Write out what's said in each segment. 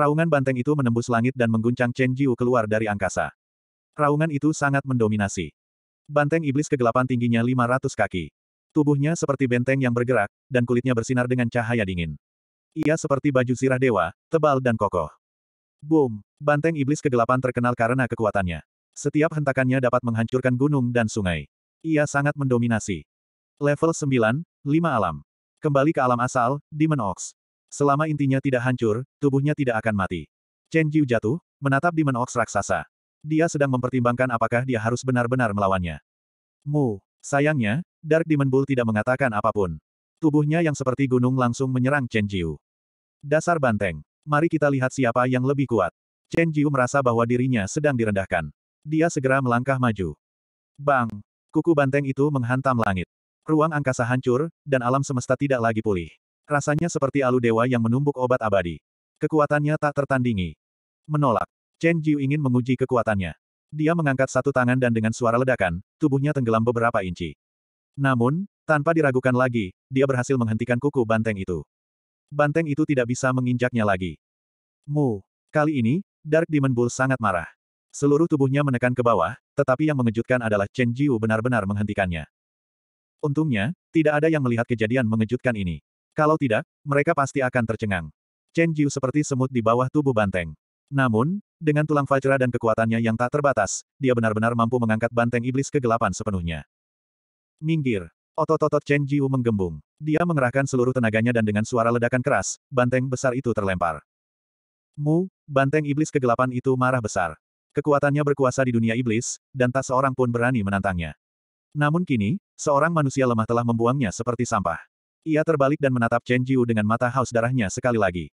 Raungan banteng itu menembus langit dan mengguncang Chen Jiu keluar dari angkasa. Raungan itu sangat mendominasi. Banteng iblis kegelapan tingginya 500 kaki. Tubuhnya seperti benteng yang bergerak, dan kulitnya bersinar dengan cahaya dingin. Ia seperti baju sirah dewa, tebal dan kokoh. Boom! Banteng iblis kegelapan terkenal karena kekuatannya. Setiap hentakannya dapat menghancurkan gunung dan sungai. Ia sangat mendominasi. Level 9, 5 alam. Kembali ke alam asal, Demon Ox. Selama intinya tidak hancur, tubuhnya tidak akan mati. Chen Jiu jatuh, menatap di Ox raksasa. Dia sedang mempertimbangkan apakah dia harus benar-benar melawannya. Mu, sayangnya, Dark Demon Bull tidak mengatakan apapun. Tubuhnya yang seperti gunung langsung menyerang Chen Jiu. Dasar banteng. Mari kita lihat siapa yang lebih kuat. Chen Jiu merasa bahwa dirinya sedang direndahkan. Dia segera melangkah maju. Bang! Kuku banteng itu menghantam langit. Ruang angkasa hancur, dan alam semesta tidak lagi pulih. Rasanya seperti alu dewa yang menumbuk obat abadi. Kekuatannya tak tertandingi. Menolak. Chen Jiu ingin menguji kekuatannya. Dia mengangkat satu tangan dan dengan suara ledakan, tubuhnya tenggelam beberapa inci. Namun, tanpa diragukan lagi, dia berhasil menghentikan kuku banteng itu. Banteng itu tidak bisa menginjaknya lagi. Mu. Kali ini, Dark Demon Bull sangat marah. Seluruh tubuhnya menekan ke bawah, tetapi yang mengejutkan adalah Chen Jiu benar-benar menghentikannya. Untungnya, tidak ada yang melihat kejadian mengejutkan ini. Kalau tidak, mereka pasti akan tercengang. Chen Jiu seperti semut di bawah tubuh banteng. Namun, dengan tulang Fajra dan kekuatannya yang tak terbatas, dia benar-benar mampu mengangkat banteng iblis kegelapan sepenuhnya. Minggir. Otot-otot Chen Jiu menggembung. Dia mengerahkan seluruh tenaganya dan dengan suara ledakan keras, banteng besar itu terlempar. Mu, banteng iblis kegelapan itu marah besar. Kekuatannya berkuasa di dunia iblis, dan tak seorang pun berani menantangnya. Namun kini, seorang manusia lemah telah membuangnya seperti sampah. Ia terbalik dan menatap Chen Jiu dengan mata haus darahnya sekali lagi.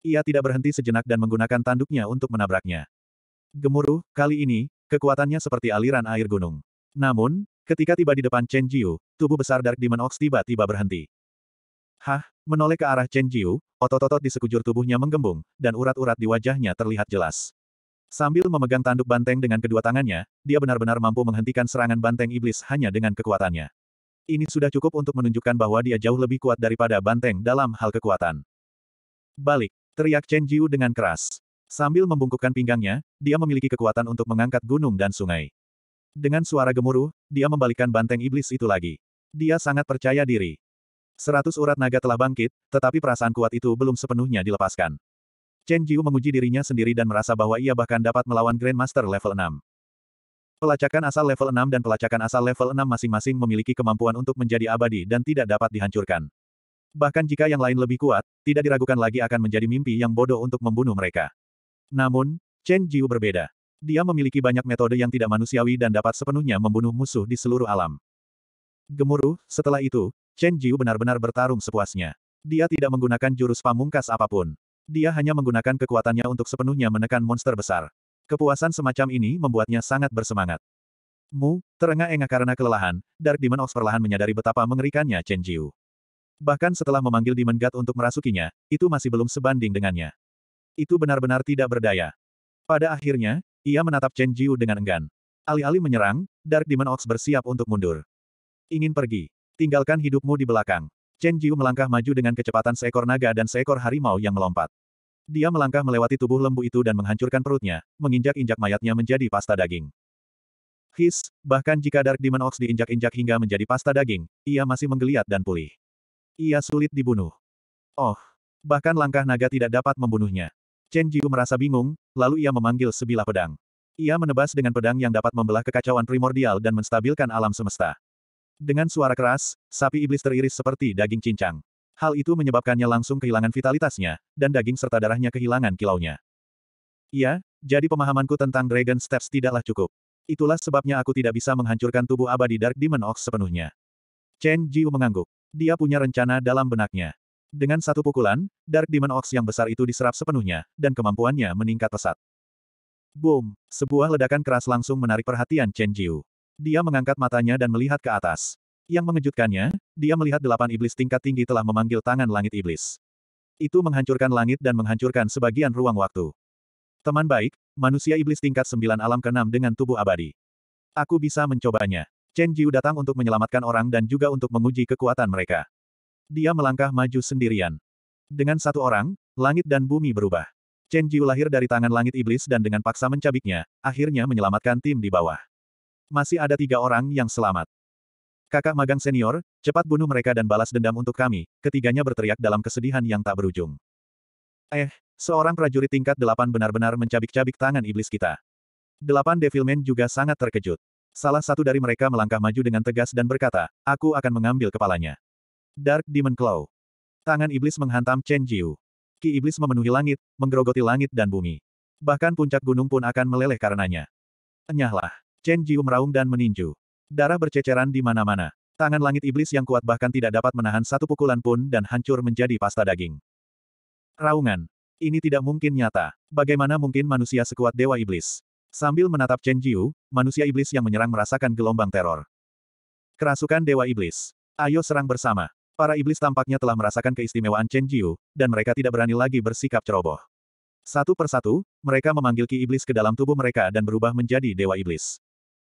Ia tidak berhenti sejenak dan menggunakan tanduknya untuk menabraknya. Gemuruh, kali ini, kekuatannya seperti aliran air gunung. Namun, ketika tiba di depan Chen Jiu, tubuh besar Dark Demon Ox tiba-tiba berhenti. Hah, menoleh ke arah Chen Jiu, otot-otot di sekujur tubuhnya menggembung, dan urat-urat di wajahnya terlihat jelas. Sambil memegang tanduk banteng dengan kedua tangannya, dia benar-benar mampu menghentikan serangan banteng iblis hanya dengan kekuatannya. Ini sudah cukup untuk menunjukkan bahwa dia jauh lebih kuat daripada banteng dalam hal kekuatan. Balik, teriak Chen Jiu dengan keras. Sambil membungkukkan pinggangnya, dia memiliki kekuatan untuk mengangkat gunung dan sungai. Dengan suara gemuruh, dia membalikkan banteng iblis itu lagi. Dia sangat percaya diri. Seratus urat naga telah bangkit, tetapi perasaan kuat itu belum sepenuhnya dilepaskan. Chen Jiu menguji dirinya sendiri dan merasa bahwa ia bahkan dapat melawan Grandmaster level 6. Pelacakan asal level 6 dan pelacakan asal level 6 masing-masing memiliki kemampuan untuk menjadi abadi dan tidak dapat dihancurkan. Bahkan jika yang lain lebih kuat, tidak diragukan lagi akan menjadi mimpi yang bodoh untuk membunuh mereka. Namun, Chen Jiu berbeda. Dia memiliki banyak metode yang tidak manusiawi dan dapat sepenuhnya membunuh musuh di seluruh alam. Gemuruh, setelah itu, Chen Jiu benar-benar bertarung sepuasnya. Dia tidak menggunakan jurus pamungkas apapun. Dia hanya menggunakan kekuatannya untuk sepenuhnya menekan monster besar. Kepuasan semacam ini membuatnya sangat bersemangat. Mu, terengah-engah karena kelelahan, Dark Demon Ox perlahan menyadari betapa mengerikannya Chen Jiu. Bahkan setelah memanggil Demon God untuk merasukinya, itu masih belum sebanding dengannya. Itu benar-benar tidak berdaya. Pada akhirnya, ia menatap Chen Jiu dengan enggan. Alih-alih menyerang, Dark Demon Ox bersiap untuk mundur. Ingin pergi. Tinggalkan hidupmu di belakang. Chen Jiu melangkah maju dengan kecepatan seekor naga dan seekor harimau yang melompat. Dia melangkah melewati tubuh lembu itu dan menghancurkan perutnya, menginjak-injak mayatnya menjadi pasta daging. His, bahkan jika Dark Demon Ox diinjak-injak hingga menjadi pasta daging, ia masih menggeliat dan pulih. Ia sulit dibunuh. Oh, bahkan langkah naga tidak dapat membunuhnya. Chen Jiu merasa bingung, lalu ia memanggil sebilah pedang. Ia menebas dengan pedang yang dapat membelah kekacauan primordial dan menstabilkan alam semesta. Dengan suara keras, sapi iblis teriris seperti daging cincang. Hal itu menyebabkannya langsung kehilangan vitalitasnya, dan daging serta darahnya kehilangan kilaunya. Iya, jadi pemahamanku tentang Dragon Steps tidaklah cukup. Itulah sebabnya aku tidak bisa menghancurkan tubuh abadi Dark Demon Ox sepenuhnya. Chen Jiu mengangguk. Dia punya rencana dalam benaknya. Dengan satu pukulan, Dark Demon Ox yang besar itu diserap sepenuhnya, dan kemampuannya meningkat pesat. Boom! Sebuah ledakan keras langsung menarik perhatian Chen Jiu. Dia mengangkat matanya dan melihat ke atas. Yang mengejutkannya, dia melihat delapan iblis tingkat tinggi telah memanggil tangan langit iblis. Itu menghancurkan langit dan menghancurkan sebagian ruang waktu. Teman baik, manusia iblis tingkat sembilan alam keenam dengan tubuh abadi. Aku bisa mencobanya. Chen Jiu datang untuk menyelamatkan orang dan juga untuk menguji kekuatan mereka. Dia melangkah maju sendirian. Dengan satu orang, langit dan bumi berubah. Chen Jiu lahir dari tangan langit iblis dan dengan paksa mencabiknya, akhirnya menyelamatkan tim di bawah. Masih ada tiga orang yang selamat. Kakak magang senior, cepat bunuh mereka dan balas dendam untuk kami, ketiganya berteriak dalam kesedihan yang tak berujung. Eh, seorang prajurit tingkat delapan benar-benar mencabik-cabik tangan iblis kita. Delapan devilmen juga sangat terkejut. Salah satu dari mereka melangkah maju dengan tegas dan berkata, aku akan mengambil kepalanya. Dark Demon Claw. Tangan iblis menghantam Chen Jiu. Ki iblis memenuhi langit, menggerogoti langit dan bumi. Bahkan puncak gunung pun akan meleleh karenanya. Enyahlah. Chen Jiu meraung dan meninju. Darah berceceran di mana-mana. Tangan langit iblis yang kuat bahkan tidak dapat menahan satu pukulan pun dan hancur menjadi pasta daging. Raungan. Ini tidak mungkin nyata. Bagaimana mungkin manusia sekuat dewa iblis? Sambil menatap Chen Jiu, manusia iblis yang menyerang merasakan gelombang teror. Kerasukan dewa iblis. Ayo serang bersama. Para iblis tampaknya telah merasakan keistimewaan Chen Jiu, dan mereka tidak berani lagi bersikap ceroboh. Satu persatu, mereka memanggil ki iblis ke dalam tubuh mereka dan berubah menjadi dewa iblis.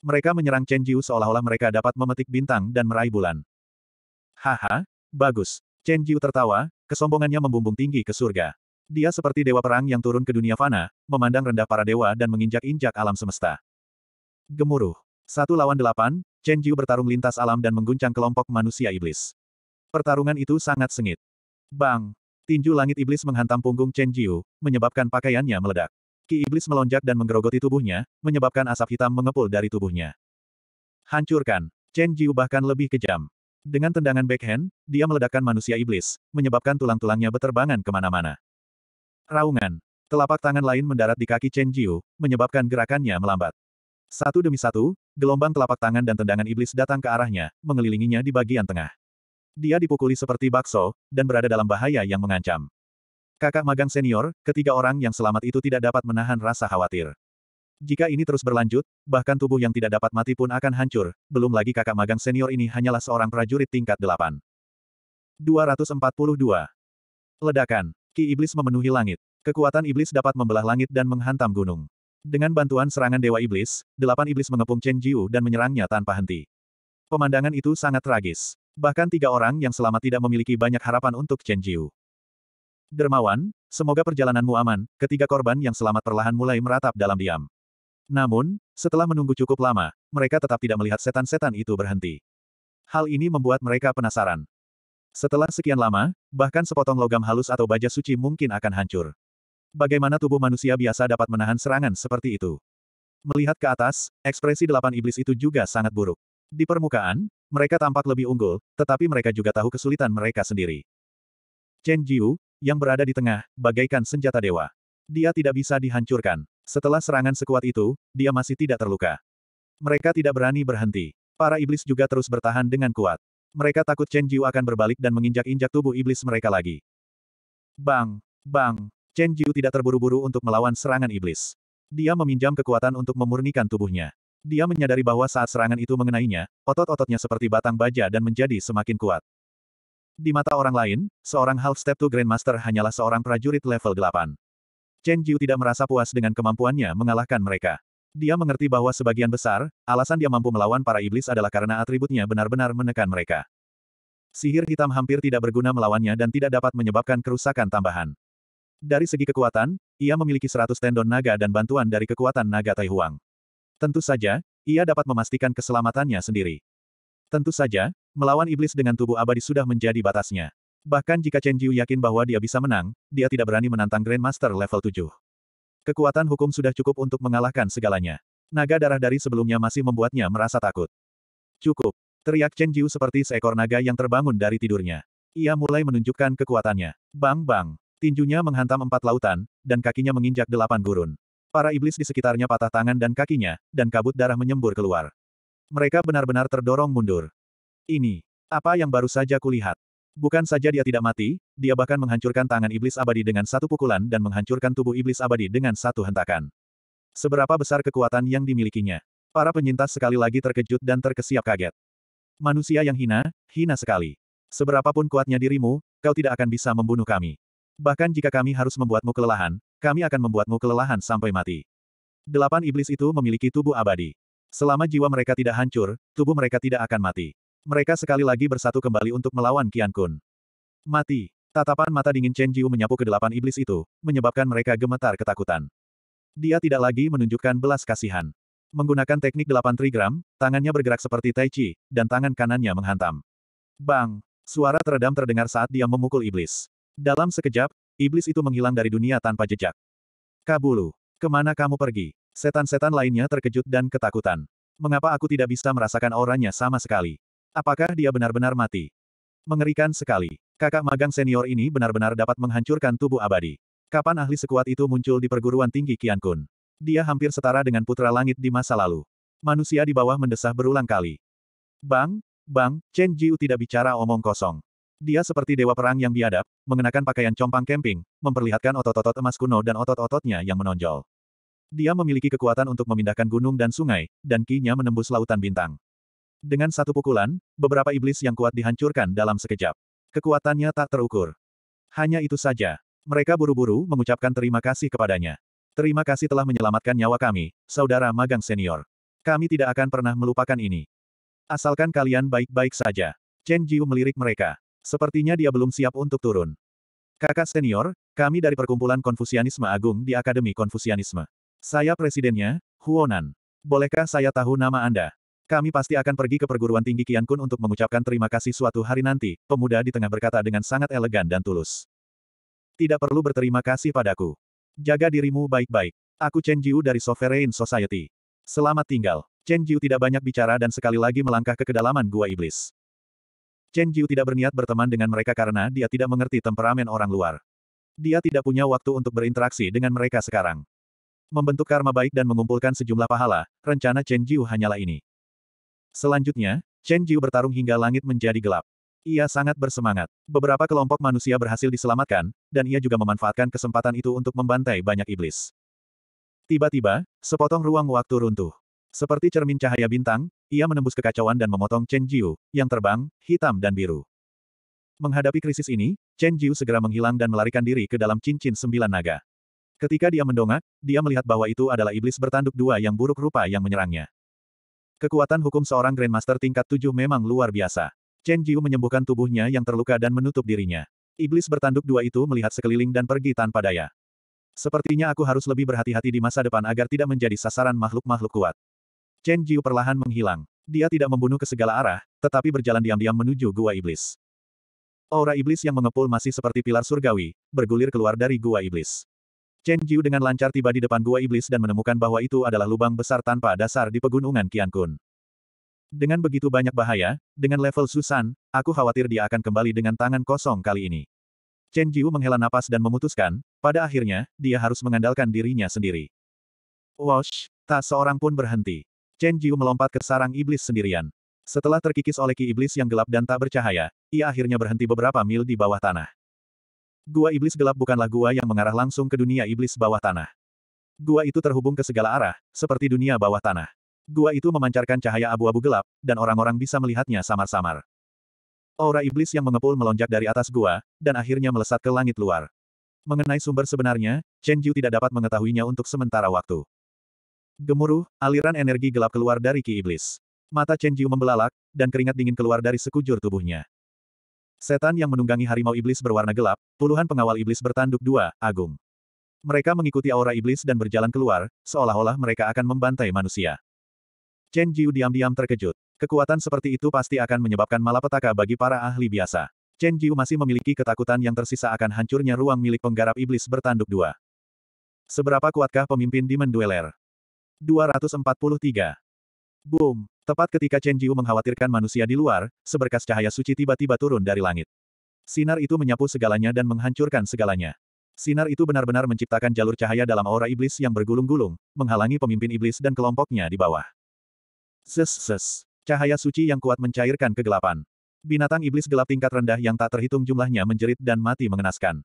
Mereka menyerang Chen Jiu seolah-olah mereka dapat memetik bintang dan meraih bulan. Haha, bagus. Chen Jiu tertawa, kesombongannya membumbung tinggi ke surga. Dia seperti dewa perang yang turun ke dunia fana, memandang rendah para dewa dan menginjak-injak alam semesta. Gemuruh. Satu lawan delapan, Chen Jiu bertarung lintas alam dan mengguncang kelompok manusia iblis. Pertarungan itu sangat sengit. Bang! Tinju langit iblis menghantam punggung Chen Jiu, menyebabkan pakaiannya meledak. Ki iblis melonjak dan menggerogoti tubuhnya, menyebabkan asap hitam mengepul dari tubuhnya. Hancurkan. Chen Jiu bahkan lebih kejam. Dengan tendangan backhand, dia meledakkan manusia iblis, menyebabkan tulang-tulangnya beterbangan kemana-mana. Raungan. Telapak tangan lain mendarat di kaki Chen Jiu, menyebabkan gerakannya melambat. Satu demi satu, gelombang telapak tangan dan tendangan iblis datang ke arahnya, mengelilinginya di bagian tengah. Dia dipukuli seperti bakso, dan berada dalam bahaya yang mengancam. Kakak magang senior, ketiga orang yang selamat itu tidak dapat menahan rasa khawatir. Jika ini terus berlanjut, bahkan tubuh yang tidak dapat mati pun akan hancur, belum lagi kakak magang senior ini hanyalah seorang prajurit tingkat 8. 242. Ledakan. Ki Iblis memenuhi langit. Kekuatan Iblis dapat membelah langit dan menghantam gunung. Dengan bantuan serangan Dewa Iblis, delapan Iblis mengepung Chen Jiu dan menyerangnya tanpa henti. Pemandangan itu sangat tragis. Bahkan tiga orang yang selamat tidak memiliki banyak harapan untuk Chen Jiu. Dermawan, semoga perjalananmu aman, ketiga korban yang selamat perlahan mulai meratap dalam diam. Namun, setelah menunggu cukup lama, mereka tetap tidak melihat setan-setan itu berhenti. Hal ini membuat mereka penasaran. Setelah sekian lama, bahkan sepotong logam halus atau baja suci mungkin akan hancur. Bagaimana tubuh manusia biasa dapat menahan serangan seperti itu? Melihat ke atas, ekspresi delapan iblis itu juga sangat buruk. Di permukaan, mereka tampak lebih unggul, tetapi mereka juga tahu kesulitan mereka sendiri. Chen Jiu, yang berada di tengah, bagaikan senjata dewa. Dia tidak bisa dihancurkan. Setelah serangan sekuat itu, dia masih tidak terluka. Mereka tidak berani berhenti. Para iblis juga terus bertahan dengan kuat. Mereka takut Chen Jiu akan berbalik dan menginjak-injak tubuh iblis mereka lagi. Bang! Bang! Chen Jiu tidak terburu-buru untuk melawan serangan iblis. Dia meminjam kekuatan untuk memurnikan tubuhnya. Dia menyadari bahwa saat serangan itu mengenainya, otot-ototnya seperti batang baja dan menjadi semakin kuat. Di mata orang lain, seorang half step to Grandmaster hanyalah seorang prajurit level 8. Chen Jiu tidak merasa puas dengan kemampuannya mengalahkan mereka. Dia mengerti bahwa sebagian besar, alasan dia mampu melawan para iblis adalah karena atributnya benar-benar menekan mereka. Sihir hitam hampir tidak berguna melawannya dan tidak dapat menyebabkan kerusakan tambahan. Dari segi kekuatan, ia memiliki 100 tendon naga dan bantuan dari kekuatan naga Taihuang. Tentu saja, ia dapat memastikan keselamatannya sendiri. Tentu saja, Melawan iblis dengan tubuh abadi sudah menjadi batasnya. Bahkan jika Chen Jiu yakin bahwa dia bisa menang, dia tidak berani menantang Grandmaster level 7. Kekuatan hukum sudah cukup untuk mengalahkan segalanya. Naga darah dari sebelumnya masih membuatnya merasa takut. Cukup. Teriak Chen Jiu seperti seekor naga yang terbangun dari tidurnya. Ia mulai menunjukkan kekuatannya. Bang-bang. Tinjunya menghantam empat lautan, dan kakinya menginjak delapan gurun. Para iblis di sekitarnya patah tangan dan kakinya, dan kabut darah menyembur keluar. Mereka benar-benar terdorong mundur. Ini, apa yang baru saja kulihat? Bukan saja dia tidak mati, dia bahkan menghancurkan tangan iblis abadi dengan satu pukulan dan menghancurkan tubuh iblis abadi dengan satu hentakan. Seberapa besar kekuatan yang dimilikinya? Para penyintas sekali lagi terkejut dan terkesiap kaget. Manusia yang hina, hina sekali. Seberapapun kuatnya dirimu, kau tidak akan bisa membunuh kami. Bahkan jika kami harus membuatmu kelelahan, kami akan membuatmu kelelahan sampai mati. Delapan iblis itu memiliki tubuh abadi. Selama jiwa mereka tidak hancur, tubuh mereka tidak akan mati. Mereka sekali lagi bersatu kembali untuk melawan Qian Kun. Mati. Tatapan mata dingin Chen Jiu menyapu ke delapan iblis itu, menyebabkan mereka gemetar ketakutan. Dia tidak lagi menunjukkan belas kasihan. Menggunakan teknik delapan trigram, tangannya bergerak seperti tai chi, dan tangan kanannya menghantam. Bang! Suara teredam terdengar saat dia memukul iblis. Dalam sekejap, iblis itu menghilang dari dunia tanpa jejak. Kabulu! Kemana kamu pergi? Setan-setan lainnya terkejut dan ketakutan. Mengapa aku tidak bisa merasakan auranya sama sekali? Apakah dia benar-benar mati? Mengerikan sekali. Kakak magang senior ini benar-benar dapat menghancurkan tubuh abadi. Kapan ahli sekuat itu muncul di perguruan tinggi Kian Kun? Dia hampir setara dengan putra langit di masa lalu. Manusia di bawah mendesah berulang kali. Bang, bang, Chen Jiu tidak bicara omong kosong. Dia seperti dewa perang yang biadab, mengenakan pakaian compang camping, memperlihatkan otot-otot emas kuno dan otot-ototnya yang menonjol. Dia memiliki kekuatan untuk memindahkan gunung dan sungai, dan kinya menembus lautan bintang. Dengan satu pukulan, beberapa iblis yang kuat dihancurkan dalam sekejap. Kekuatannya tak terukur. Hanya itu saja. Mereka buru-buru mengucapkan terima kasih kepadanya. Terima kasih telah menyelamatkan nyawa kami, saudara magang senior. Kami tidak akan pernah melupakan ini. Asalkan kalian baik-baik saja. Chen Jiu melirik mereka. Sepertinya dia belum siap untuk turun. Kakak senior, kami dari perkumpulan Konfusianisme Agung di Akademi Konfusianisme. Saya presidennya, Huonan. Bolehkah saya tahu nama Anda? Kami pasti akan pergi ke perguruan tinggi Kian Kun untuk mengucapkan terima kasih suatu hari nanti, pemuda di tengah berkata dengan sangat elegan dan tulus. Tidak perlu berterima kasih padaku. Jaga dirimu baik-baik. Aku Chen Jiu dari Sovereign Society. Selamat tinggal. Chen Jiu tidak banyak bicara dan sekali lagi melangkah ke kedalaman gua iblis. Chen Jiu tidak berniat berteman dengan mereka karena dia tidak mengerti temperamen orang luar. Dia tidak punya waktu untuk berinteraksi dengan mereka sekarang. Membentuk karma baik dan mengumpulkan sejumlah pahala, rencana Chen Jiu hanyalah ini. Selanjutnya, Chen Jiu bertarung hingga langit menjadi gelap. Ia sangat bersemangat. Beberapa kelompok manusia berhasil diselamatkan, dan ia juga memanfaatkan kesempatan itu untuk membantai banyak iblis. Tiba-tiba, sepotong ruang waktu runtuh. Seperti cermin cahaya bintang, ia menembus kekacauan dan memotong Chen Jiu, yang terbang, hitam dan biru. Menghadapi krisis ini, Chen Jiu segera menghilang dan melarikan diri ke dalam cincin sembilan naga. Ketika dia mendongak, dia melihat bahwa itu adalah iblis bertanduk dua yang buruk rupa yang menyerangnya. Kekuatan hukum seorang Grandmaster tingkat 7 memang luar biasa. Chen Jiu menyembuhkan tubuhnya yang terluka dan menutup dirinya. Iblis bertanduk dua itu melihat sekeliling dan pergi tanpa daya. Sepertinya aku harus lebih berhati-hati di masa depan agar tidak menjadi sasaran makhluk-makhluk kuat. Chen Jiu perlahan menghilang. Dia tidak membunuh ke segala arah, tetapi berjalan diam-diam menuju gua iblis. Aura iblis yang mengepul masih seperti pilar surgawi, bergulir keluar dari gua iblis. Chen Jiu dengan lancar tiba di depan gua iblis dan menemukan bahwa itu adalah lubang besar tanpa dasar di pegunungan Qian Kun. Dengan begitu banyak bahaya, dengan level Susan, aku khawatir dia akan kembali dengan tangan kosong kali ini. Chen Jiu menghela napas dan memutuskan, pada akhirnya, dia harus mengandalkan dirinya sendiri. Wash, tak seorang pun berhenti. Chen Jiu melompat ke sarang iblis sendirian. Setelah terkikis oleh ki iblis yang gelap dan tak bercahaya, ia akhirnya berhenti beberapa mil di bawah tanah. Gua iblis gelap bukanlah gua yang mengarah langsung ke dunia iblis bawah tanah. Gua itu terhubung ke segala arah, seperti dunia bawah tanah. Gua itu memancarkan cahaya abu-abu gelap, dan orang-orang bisa melihatnya samar-samar. Aura iblis yang mengepul melonjak dari atas gua, dan akhirnya melesat ke langit luar. Mengenai sumber sebenarnya, Chen Jiu tidak dapat mengetahuinya untuk sementara waktu. Gemuruh, aliran energi gelap keluar dari ki iblis. Mata Chen Jiu membelalak, dan keringat dingin keluar dari sekujur tubuhnya. Setan yang menunggangi harimau iblis berwarna gelap, puluhan pengawal iblis bertanduk dua, agung. Mereka mengikuti aura iblis dan berjalan keluar, seolah-olah mereka akan membantai manusia. Chen Jiu diam-diam terkejut. Kekuatan seperti itu pasti akan menyebabkan malapetaka bagi para ahli biasa. Chen Jiu masih memiliki ketakutan yang tersisa akan hancurnya ruang milik penggarap iblis bertanduk dua. Seberapa kuatkah pemimpin di Mendueler? 243. Boom. Tepat ketika Chen Jiu mengkhawatirkan manusia di luar, seberkas cahaya suci tiba-tiba turun dari langit. Sinar itu menyapu segalanya dan menghancurkan segalanya. Sinar itu benar-benar menciptakan jalur cahaya dalam aura iblis yang bergulung-gulung, menghalangi pemimpin iblis dan kelompoknya di bawah. Ses, ses. Cahaya suci yang kuat mencairkan kegelapan. Binatang iblis gelap tingkat rendah yang tak terhitung jumlahnya menjerit dan mati mengenaskan.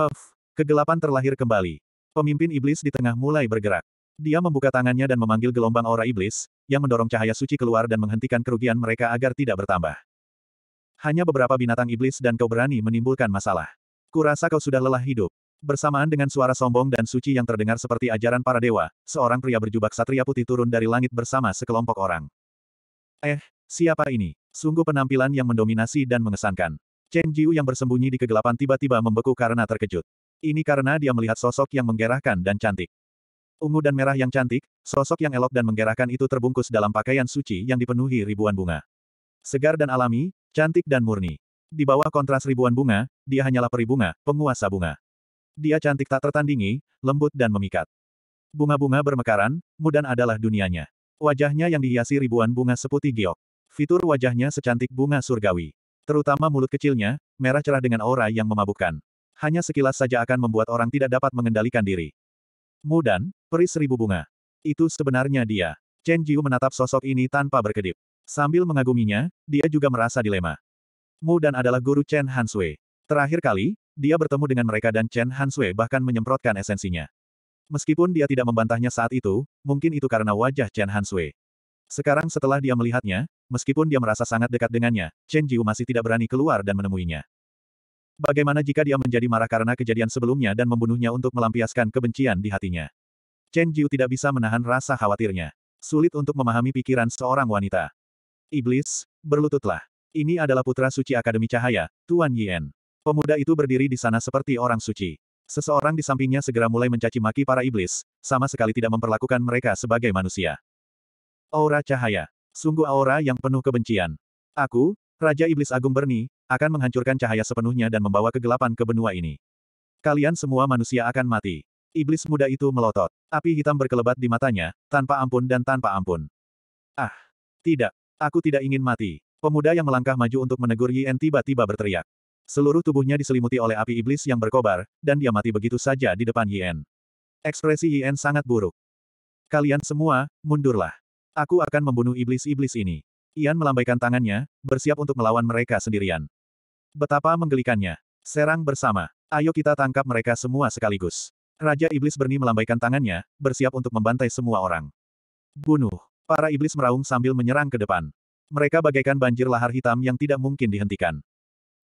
Huff. Kegelapan terlahir kembali. Pemimpin iblis di tengah mulai bergerak. Dia membuka tangannya dan memanggil gelombang aura iblis, yang mendorong cahaya suci keluar dan menghentikan kerugian mereka agar tidak bertambah. Hanya beberapa binatang iblis dan kau berani menimbulkan masalah. Kurasa kau sudah lelah hidup. Bersamaan dengan suara sombong dan suci yang terdengar seperti ajaran para dewa, seorang pria berjubah satria putih turun dari langit bersama sekelompok orang. Eh, siapa ini? Sungguh penampilan yang mendominasi dan mengesankan. Chen Jiu yang bersembunyi di kegelapan tiba-tiba membeku karena terkejut. Ini karena dia melihat sosok yang menggerahkan dan cantik. Ungu dan merah yang cantik, sosok yang elok dan menggerakkan itu terbungkus dalam pakaian suci yang dipenuhi ribuan bunga. Segar dan alami, cantik dan murni. Di bawah kontras ribuan bunga, dia hanyalah peri bunga, penguasa bunga. Dia cantik tak tertandingi, lembut dan memikat. Bunga-bunga bermekaran, mudan adalah dunianya. Wajahnya yang dihiasi ribuan bunga seputih giok. Fitur wajahnya secantik bunga surgawi. Terutama mulut kecilnya, merah cerah dengan aura yang memabukkan. Hanya sekilas saja akan membuat orang tidak dapat mengendalikan diri. Mudan, dan, peri seribu bunga. Itu sebenarnya dia. Chen Jiu menatap sosok ini tanpa berkedip. Sambil mengaguminya, dia juga merasa dilema. Mudan adalah guru Chen Han Terakhir kali, dia bertemu dengan mereka dan Chen Han bahkan menyemprotkan esensinya. Meskipun dia tidak membantahnya saat itu, mungkin itu karena wajah Chen Han Sekarang setelah dia melihatnya, meskipun dia merasa sangat dekat dengannya, Chen Jiu masih tidak berani keluar dan menemuinya. Bagaimana jika dia menjadi marah karena kejadian sebelumnya dan membunuhnya untuk melampiaskan kebencian di hatinya? Chen Jiu tidak bisa menahan rasa khawatirnya. Sulit untuk memahami pikiran seorang wanita. Iblis, berlututlah. Ini adalah putra suci Akademi Cahaya, Tuan Yien. Pemuda itu berdiri di sana seperti orang suci. Seseorang di sampingnya segera mulai mencaci maki para iblis, sama sekali tidak memperlakukan mereka sebagai manusia. Aura cahaya. Sungguh aura yang penuh kebencian. Aku, Raja Iblis Agung Berni, akan menghancurkan cahaya sepenuhnya dan membawa kegelapan ke benua ini. Kalian semua manusia akan mati. Iblis muda itu melotot. Api hitam berkelebat di matanya, tanpa ampun dan tanpa ampun. Ah! Tidak! Aku tidak ingin mati. Pemuda yang melangkah maju untuk menegur Yen tiba-tiba berteriak. Seluruh tubuhnya diselimuti oleh api iblis yang berkobar, dan dia mati begitu saja di depan Yen. Ekspresi Yen sangat buruk. Kalian semua, mundurlah. Aku akan membunuh iblis-iblis ini. Ian melambaikan tangannya, bersiap untuk melawan mereka sendirian. Betapa menggelikannya. Serang bersama. Ayo kita tangkap mereka semua sekaligus. Raja Iblis Berni melambaikan tangannya, bersiap untuk membantai semua orang. Bunuh. Para iblis meraung sambil menyerang ke depan. Mereka bagaikan banjir lahar hitam yang tidak mungkin dihentikan.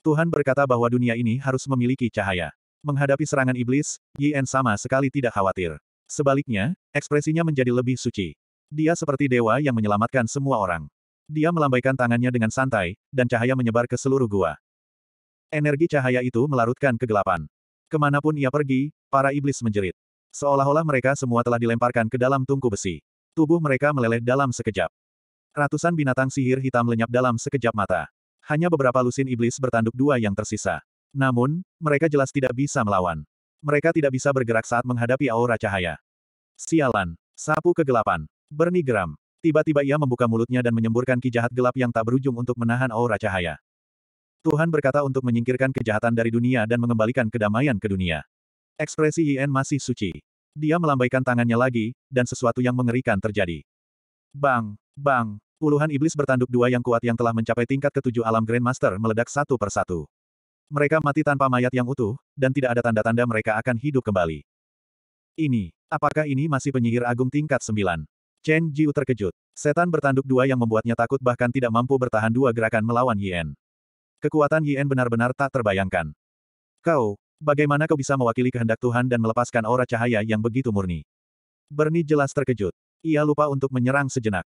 Tuhan berkata bahwa dunia ini harus memiliki cahaya. Menghadapi serangan iblis, Ian sama sekali tidak khawatir. Sebaliknya, ekspresinya menjadi lebih suci. Dia seperti dewa yang menyelamatkan semua orang. Dia melambaikan tangannya dengan santai, dan cahaya menyebar ke seluruh gua. Energi cahaya itu melarutkan kegelapan. Kemanapun ia pergi, para iblis menjerit. Seolah-olah mereka semua telah dilemparkan ke dalam tungku besi. Tubuh mereka meleleh dalam sekejap. Ratusan binatang sihir hitam lenyap dalam sekejap mata. Hanya beberapa lusin iblis bertanduk dua yang tersisa. Namun, mereka jelas tidak bisa melawan. Mereka tidak bisa bergerak saat menghadapi aura cahaya. Sialan. Sapu kegelapan. Graham. Tiba-tiba ia membuka mulutnya dan menyemburkan ki gelap yang tak berujung untuk menahan aura cahaya. Tuhan berkata untuk menyingkirkan kejahatan dari dunia dan mengembalikan kedamaian ke dunia. Ekspresi Yen masih suci. Dia melambaikan tangannya lagi, dan sesuatu yang mengerikan terjadi. Bang, bang, puluhan iblis bertanduk dua yang kuat yang telah mencapai tingkat ketujuh alam Grandmaster meledak satu persatu. Mereka mati tanpa mayat yang utuh, dan tidak ada tanda-tanda mereka akan hidup kembali. Ini, apakah ini masih penyihir agung tingkat sembilan? Chen Jiu terkejut. Setan bertanduk dua yang membuatnya takut bahkan tidak mampu bertahan dua gerakan melawan Yen. Kekuatan Yen benar-benar tak terbayangkan. Kau, bagaimana kau bisa mewakili kehendak Tuhan dan melepaskan aura cahaya yang begitu murni? Berni jelas terkejut. Ia lupa untuk menyerang sejenak.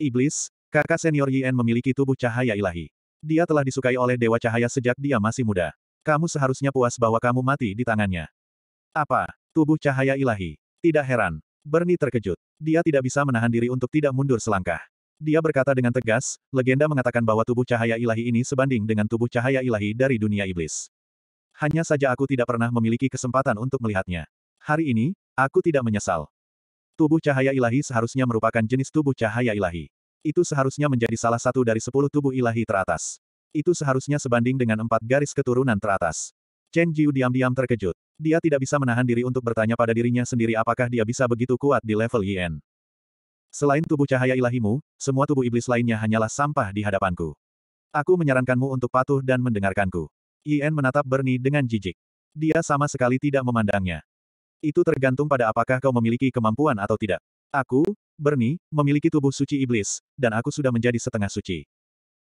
Iblis, kakak senior Yen memiliki tubuh cahaya ilahi. Dia telah disukai oleh Dewa Cahaya sejak dia masih muda. Kamu seharusnya puas bahwa kamu mati di tangannya. Apa? Tubuh cahaya ilahi. Tidak heran, Bernie terkejut. Dia tidak bisa menahan diri untuk tidak mundur selangkah. Dia berkata dengan tegas, legenda mengatakan bahwa tubuh cahaya ilahi ini sebanding dengan tubuh cahaya ilahi dari dunia iblis. Hanya saja aku tidak pernah memiliki kesempatan untuk melihatnya. Hari ini, aku tidak menyesal. Tubuh cahaya ilahi seharusnya merupakan jenis tubuh cahaya ilahi. Itu seharusnya menjadi salah satu dari sepuluh tubuh ilahi teratas. Itu seharusnya sebanding dengan empat garis keturunan teratas. Chen Jiu diam-diam terkejut. Dia tidak bisa menahan diri untuk bertanya pada dirinya sendiri apakah dia bisa begitu kuat di level Yen. Selain tubuh cahaya ilahimu, semua tubuh iblis lainnya hanyalah sampah di hadapanku. Aku menyarankanmu untuk patuh dan mendengarkanku. Yen menatap Bernie dengan jijik. Dia sama sekali tidak memandangnya. Itu tergantung pada apakah kau memiliki kemampuan atau tidak. Aku, Bernie, memiliki tubuh suci iblis, dan aku sudah menjadi setengah suci.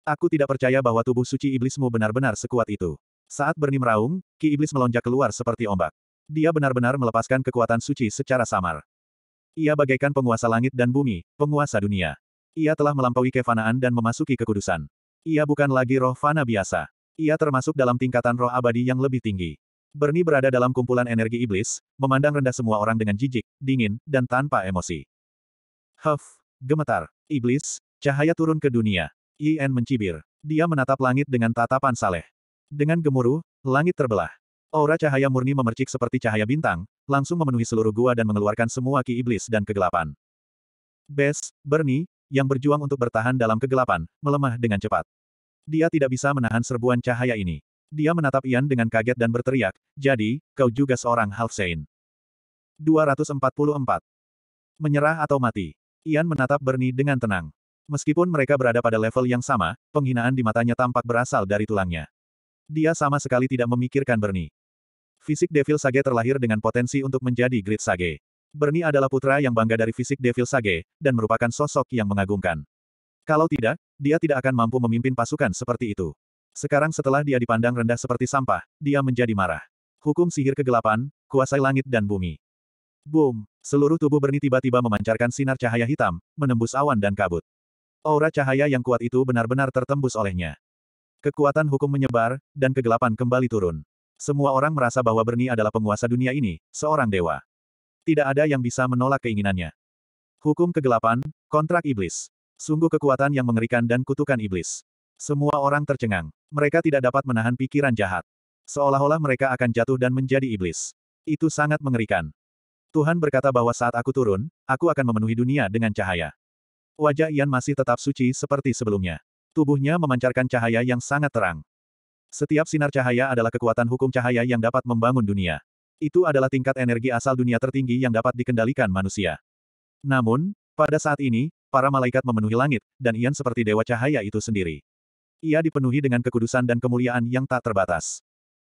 Aku tidak percaya bahwa tubuh suci iblismu benar-benar sekuat itu. Saat Berni meraung, Ki Iblis melonjak keluar seperti ombak. Dia benar-benar melepaskan kekuatan suci secara samar. Ia bagaikan penguasa langit dan bumi, penguasa dunia. Ia telah melampaui kefanaan dan memasuki kekudusan. Ia bukan lagi roh fana biasa. Ia termasuk dalam tingkatan roh abadi yang lebih tinggi. Berni berada dalam kumpulan energi iblis, memandang rendah semua orang dengan jijik, dingin, dan tanpa emosi. Huff, gemetar, iblis, cahaya turun ke dunia. Yen mencibir. Dia menatap langit dengan tatapan saleh. Dengan gemuruh, langit terbelah. Aura cahaya murni memercik seperti cahaya bintang, langsung memenuhi seluruh gua dan mengeluarkan semua ki iblis dan kegelapan. Bes, Bernie, yang berjuang untuk bertahan dalam kegelapan, melemah dengan cepat. Dia tidak bisa menahan serbuan cahaya ini. Dia menatap Ian dengan kaget dan berteriak, jadi, kau juga seorang Halfsein. 244. Menyerah atau mati. Ian menatap Bernie dengan tenang. Meskipun mereka berada pada level yang sama, penghinaan di matanya tampak berasal dari tulangnya. Dia sama sekali tidak memikirkan Bernie. Fisik Devil Sage terlahir dengan potensi untuk menjadi Great Sage. Bernie adalah putra yang bangga dari fisik Devil Sage, dan merupakan sosok yang mengagumkan. Kalau tidak, dia tidak akan mampu memimpin pasukan seperti itu. Sekarang setelah dia dipandang rendah seperti sampah, dia menjadi marah. Hukum sihir kegelapan, kuasai langit dan bumi. Boom! Seluruh tubuh Bernie tiba-tiba memancarkan sinar cahaya hitam, menembus awan dan kabut. Aura cahaya yang kuat itu benar-benar tertembus olehnya. Kekuatan hukum menyebar, dan kegelapan kembali turun. Semua orang merasa bahwa Bernie adalah penguasa dunia ini, seorang dewa. Tidak ada yang bisa menolak keinginannya. Hukum kegelapan, kontrak iblis. Sungguh kekuatan yang mengerikan dan kutukan iblis. Semua orang tercengang. Mereka tidak dapat menahan pikiran jahat. Seolah-olah mereka akan jatuh dan menjadi iblis. Itu sangat mengerikan. Tuhan berkata bahwa saat aku turun, aku akan memenuhi dunia dengan cahaya. Wajah Ian masih tetap suci seperti sebelumnya. Tubuhnya memancarkan cahaya yang sangat terang. Setiap sinar cahaya adalah kekuatan hukum cahaya yang dapat membangun dunia. Itu adalah tingkat energi asal dunia tertinggi yang dapat dikendalikan manusia. Namun, pada saat ini, para malaikat memenuhi langit, dan Ian seperti dewa cahaya itu sendiri. Ia dipenuhi dengan kekudusan dan kemuliaan yang tak terbatas.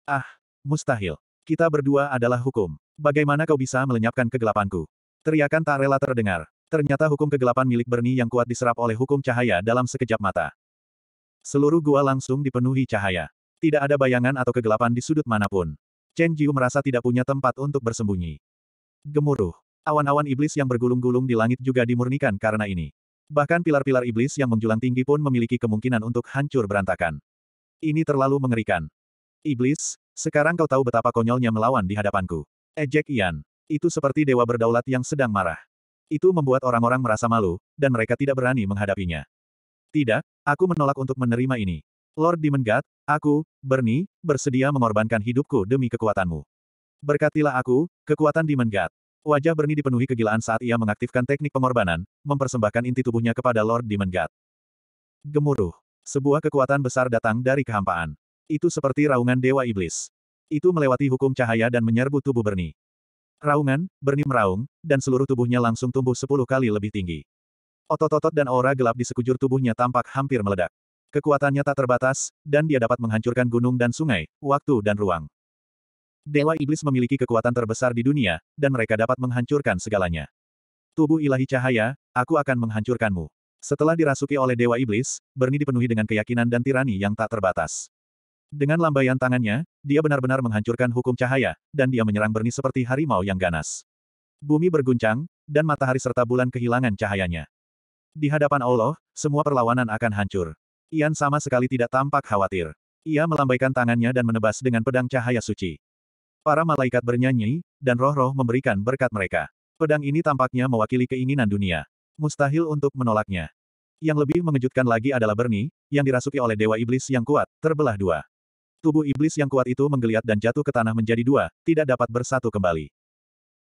Ah, mustahil. Kita berdua adalah hukum. Bagaimana kau bisa melenyapkan kegelapanku? Teriakan tak rela terdengar. Ternyata hukum kegelapan milik Bernie yang kuat diserap oleh hukum cahaya dalam sekejap mata. Seluruh gua langsung dipenuhi cahaya. Tidak ada bayangan atau kegelapan di sudut manapun. Chen Jiu merasa tidak punya tempat untuk bersembunyi. Gemuruh. Awan-awan iblis yang bergulung-gulung di langit juga dimurnikan karena ini. Bahkan pilar-pilar iblis yang menjulang tinggi pun memiliki kemungkinan untuk hancur berantakan. Ini terlalu mengerikan. Iblis, sekarang kau tahu betapa konyolnya melawan di hadapanku. Ejek eh, Ian. Itu seperti dewa berdaulat yang sedang marah. Itu membuat orang-orang merasa malu, dan mereka tidak berani menghadapinya. Tidak, aku menolak untuk menerima ini. Lord Dimengat, aku, Bernie, bersedia mengorbankan hidupku demi kekuatanmu. Berkatilah aku, kekuatan Dimengat. Wajah Bernie dipenuhi kegilaan saat ia mengaktifkan teknik pengorbanan, mempersembahkan inti tubuhnya kepada Lord Dimengat. Gemuruh. Sebuah kekuatan besar datang dari kehampaan. Itu seperti raungan Dewa Iblis. Itu melewati hukum cahaya dan menyerbu tubuh Bernie. Raungan, Bernie meraung, dan seluruh tubuhnya langsung tumbuh sepuluh kali lebih tinggi. Otot-otot dan aura gelap di sekujur tubuhnya tampak hampir meledak. Kekuatannya tak terbatas, dan dia dapat menghancurkan gunung dan sungai, waktu dan ruang. Dewa Iblis memiliki kekuatan terbesar di dunia, dan mereka dapat menghancurkan segalanya. Tubuh ilahi cahaya, aku akan menghancurkanmu. Setelah dirasuki oleh Dewa Iblis, Berni dipenuhi dengan keyakinan dan tirani yang tak terbatas. Dengan lambaian tangannya, dia benar-benar menghancurkan hukum cahaya, dan dia menyerang Berni seperti harimau yang ganas. Bumi berguncang, dan matahari serta bulan kehilangan cahayanya. Di hadapan Allah, semua perlawanan akan hancur. Ian sama sekali tidak tampak khawatir. Ia melambaikan tangannya dan menebas dengan pedang cahaya suci. Para malaikat bernyanyi, dan roh-roh memberikan berkat mereka. Pedang ini tampaknya mewakili keinginan dunia. Mustahil untuk menolaknya. Yang lebih mengejutkan lagi adalah berni yang dirasuki oleh Dewa Iblis yang kuat, terbelah dua. Tubuh Iblis yang kuat itu menggeliat dan jatuh ke tanah menjadi dua, tidak dapat bersatu kembali.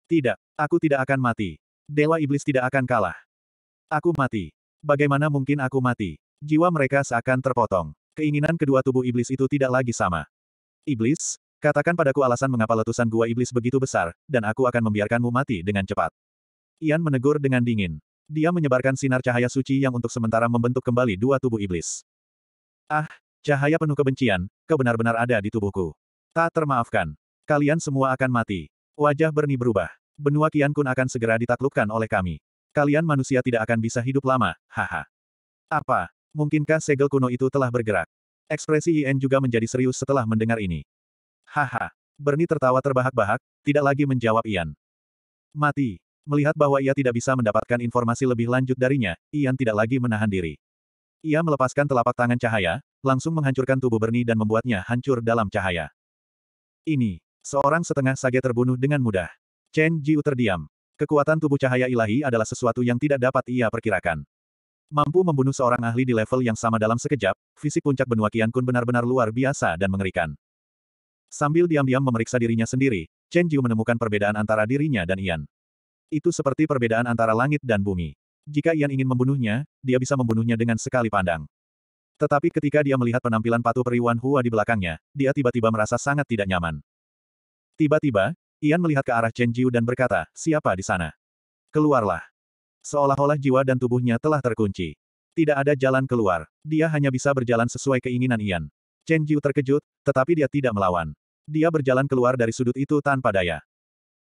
Tidak, aku tidak akan mati. Dewa Iblis tidak akan kalah. Aku mati. Bagaimana mungkin aku mati? Jiwa mereka seakan terpotong. Keinginan kedua tubuh iblis itu tidak lagi sama. Iblis, katakan padaku alasan mengapa letusan gua iblis begitu besar, dan aku akan membiarkanmu mati dengan cepat. Ian menegur dengan dingin. Dia menyebarkan sinar cahaya suci yang untuk sementara membentuk kembali dua tubuh iblis. Ah, cahaya penuh kebencian, kebenar-benar ada di tubuhku. Tak termaafkan. Kalian semua akan mati. Wajah Berni berubah. Benua Kian Kun akan segera ditaklukkan oleh kami. Kalian manusia tidak akan bisa hidup lama, haha. Apa? Mungkinkah segel kuno itu telah bergerak? Ekspresi Ien juga menjadi serius setelah mendengar ini. Haha. Bernie tertawa terbahak-bahak, tidak lagi menjawab Ian. Mati. Melihat bahwa ia tidak bisa mendapatkan informasi lebih lanjut darinya, Ian tidak lagi menahan diri. Ia melepaskan telapak tangan cahaya, langsung menghancurkan tubuh Bernie dan membuatnya hancur dalam cahaya. Ini, seorang setengah sage terbunuh dengan mudah. Chen Jiu terdiam. Kekuatan tubuh cahaya ilahi adalah sesuatu yang tidak dapat ia perkirakan. Mampu membunuh seorang ahli di level yang sama dalam sekejap, fisik puncak benua Kian Kun benar-benar luar biasa dan mengerikan. Sambil diam-diam memeriksa dirinya sendiri, Chen Jiu menemukan perbedaan antara dirinya dan Ian. Itu seperti perbedaan antara langit dan bumi. Jika Ian ingin membunuhnya, dia bisa membunuhnya dengan sekali pandang. Tetapi ketika dia melihat penampilan patuh periwan Hua di belakangnya, dia tiba-tiba merasa sangat tidak nyaman. Tiba-tiba, Ian melihat ke arah Chen Jiu dan berkata, siapa di sana? Keluarlah. Seolah-olah jiwa dan tubuhnya telah terkunci. Tidak ada jalan keluar. Dia hanya bisa berjalan sesuai keinginan Ian. Chen Jiu terkejut, tetapi dia tidak melawan. Dia berjalan keluar dari sudut itu tanpa daya.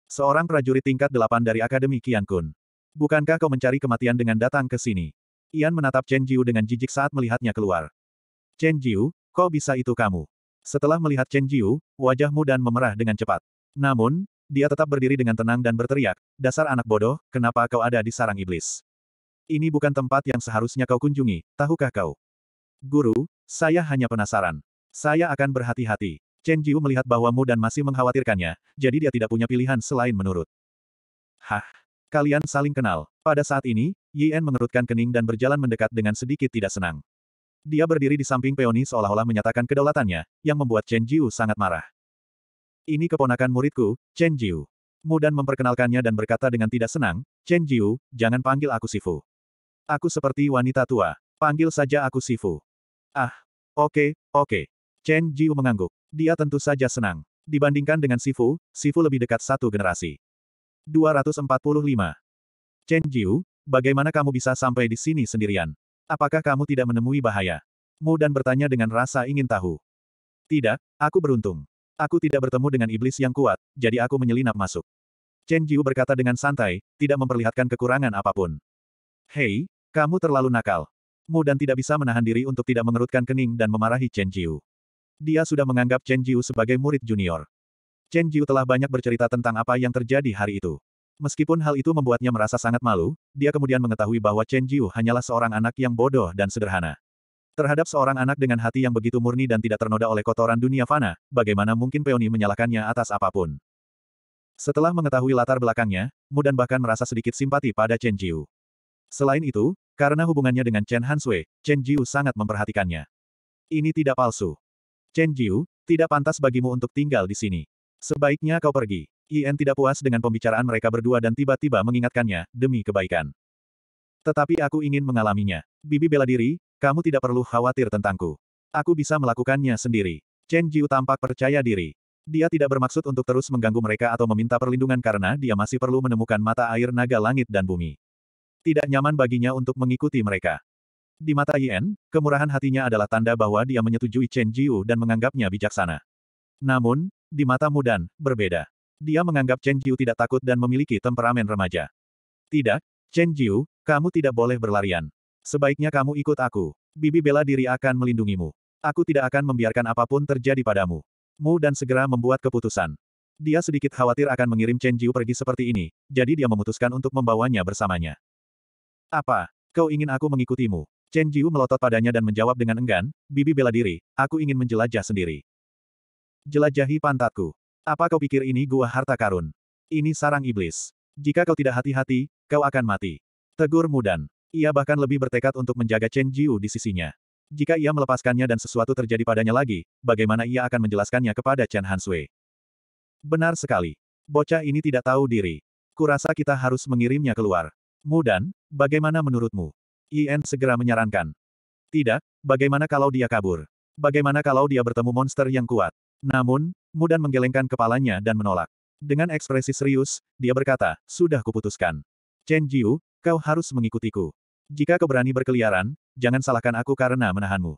Seorang prajurit tingkat delapan dari Akademi Qian Kun. Bukankah kau mencari kematian dengan datang ke sini? Ian menatap Chen Jiu dengan jijik saat melihatnya keluar. Chen Jiu, kau bisa itu kamu. Setelah melihat Chen Jiu, wajahmu dan memerah dengan cepat. Namun, dia tetap berdiri dengan tenang dan berteriak, dasar anak bodoh, kenapa kau ada di sarang iblis? Ini bukan tempat yang seharusnya kau kunjungi, tahukah kau? Guru, saya hanya penasaran. Saya akan berhati-hati. Chen Jiu melihat bahwa Mu dan masih mengkhawatirkannya, jadi dia tidak punya pilihan selain menurut. Hah, kalian saling kenal. Pada saat ini, Yen mengerutkan kening dan berjalan mendekat dengan sedikit tidak senang. Dia berdiri di samping peoni seolah-olah menyatakan kedaulatannya, yang membuat Chen Jiu sangat marah ini keponakan muridku, Chen Jiu. Mudan memperkenalkannya dan berkata dengan tidak senang, Chen Jiu, jangan panggil aku Sifu. Aku seperti wanita tua. Panggil saja aku Sifu. Ah, oke, okay, oke. Okay. Chen Jiu mengangguk. Dia tentu saja senang. Dibandingkan dengan Sifu, Sifu lebih dekat satu generasi. 245. Chen Jiu, bagaimana kamu bisa sampai di sini sendirian? Apakah kamu tidak menemui bahaya? Mudan bertanya dengan rasa ingin tahu. Tidak, aku beruntung. Aku tidak bertemu dengan iblis yang kuat, jadi aku menyelinap masuk. Chen Jiu berkata dengan santai, tidak memperlihatkan kekurangan apapun. Hei, kamu terlalu nakal. Mu dan tidak bisa menahan diri untuk tidak mengerutkan kening dan memarahi Chen Jiu. Dia sudah menganggap Chen Jiu sebagai murid junior. Chen Jiu telah banyak bercerita tentang apa yang terjadi hari itu. Meskipun hal itu membuatnya merasa sangat malu, dia kemudian mengetahui bahwa Chen Jiu hanyalah seorang anak yang bodoh dan sederhana. Terhadap seorang anak dengan hati yang begitu murni dan tidak ternoda oleh kotoran dunia fana, bagaimana mungkin Peony menyalahkannya atas apapun. Setelah mengetahui latar belakangnya, Mudan bahkan merasa sedikit simpati pada Chen Jiu. Selain itu, karena hubungannya dengan Chen Hansui, Chen Jiu sangat memperhatikannya. Ini tidak palsu. Chen Jiu, tidak pantas bagimu untuk tinggal di sini. Sebaiknya kau pergi. Ian tidak puas dengan pembicaraan mereka berdua dan tiba-tiba mengingatkannya, demi kebaikan. Tetapi aku ingin mengalaminya. Bibi bela diri, kamu tidak perlu khawatir tentangku. Aku bisa melakukannya sendiri. Chen Jiu tampak percaya diri. Dia tidak bermaksud untuk terus mengganggu mereka atau meminta perlindungan karena dia masih perlu menemukan mata air naga langit dan bumi. Tidak nyaman baginya untuk mengikuti mereka. Di mata Yen, kemurahan hatinya adalah tanda bahwa dia menyetujui Chen Jiu dan menganggapnya bijaksana. Namun, di mata Mudan, berbeda. Dia menganggap Chen Jiu tidak takut dan memiliki temperamen remaja. Tidak, Chen Jiu, kamu tidak boleh berlarian. Sebaiknya kamu ikut aku. Bibi bela diri akan melindungimu. Aku tidak akan membiarkan apapun terjadi padamu. Mu dan segera membuat keputusan. Dia sedikit khawatir akan mengirim Chen Jiu pergi seperti ini, jadi dia memutuskan untuk membawanya bersamanya. Apa? Kau ingin aku mengikutimu? Chen Jiu melotot padanya dan menjawab dengan enggan, Bibi bela diri, aku ingin menjelajah sendiri. Jelajahi pantatku. Apa kau pikir ini gua harta karun? Ini sarang iblis. Jika kau tidak hati-hati, kau akan mati. Tegur Mudan. Ia bahkan lebih bertekad untuk menjaga Chen Jiu di sisinya. Jika ia melepaskannya dan sesuatu terjadi padanya lagi, bagaimana ia akan menjelaskannya kepada Chen Hansui? Benar sekali. Bocah ini tidak tahu diri. Kurasa kita harus mengirimnya keluar. Mudan, bagaimana menurutmu? Yen segera menyarankan. Tidak, bagaimana kalau dia kabur? Bagaimana kalau dia bertemu monster yang kuat? Namun, Mudan menggelengkan kepalanya dan menolak. Dengan ekspresi serius, dia berkata, sudah kuputuskan. Chen Jiu, kau harus mengikutiku. Jika kau berani berkeliaran, jangan salahkan aku karena menahanmu.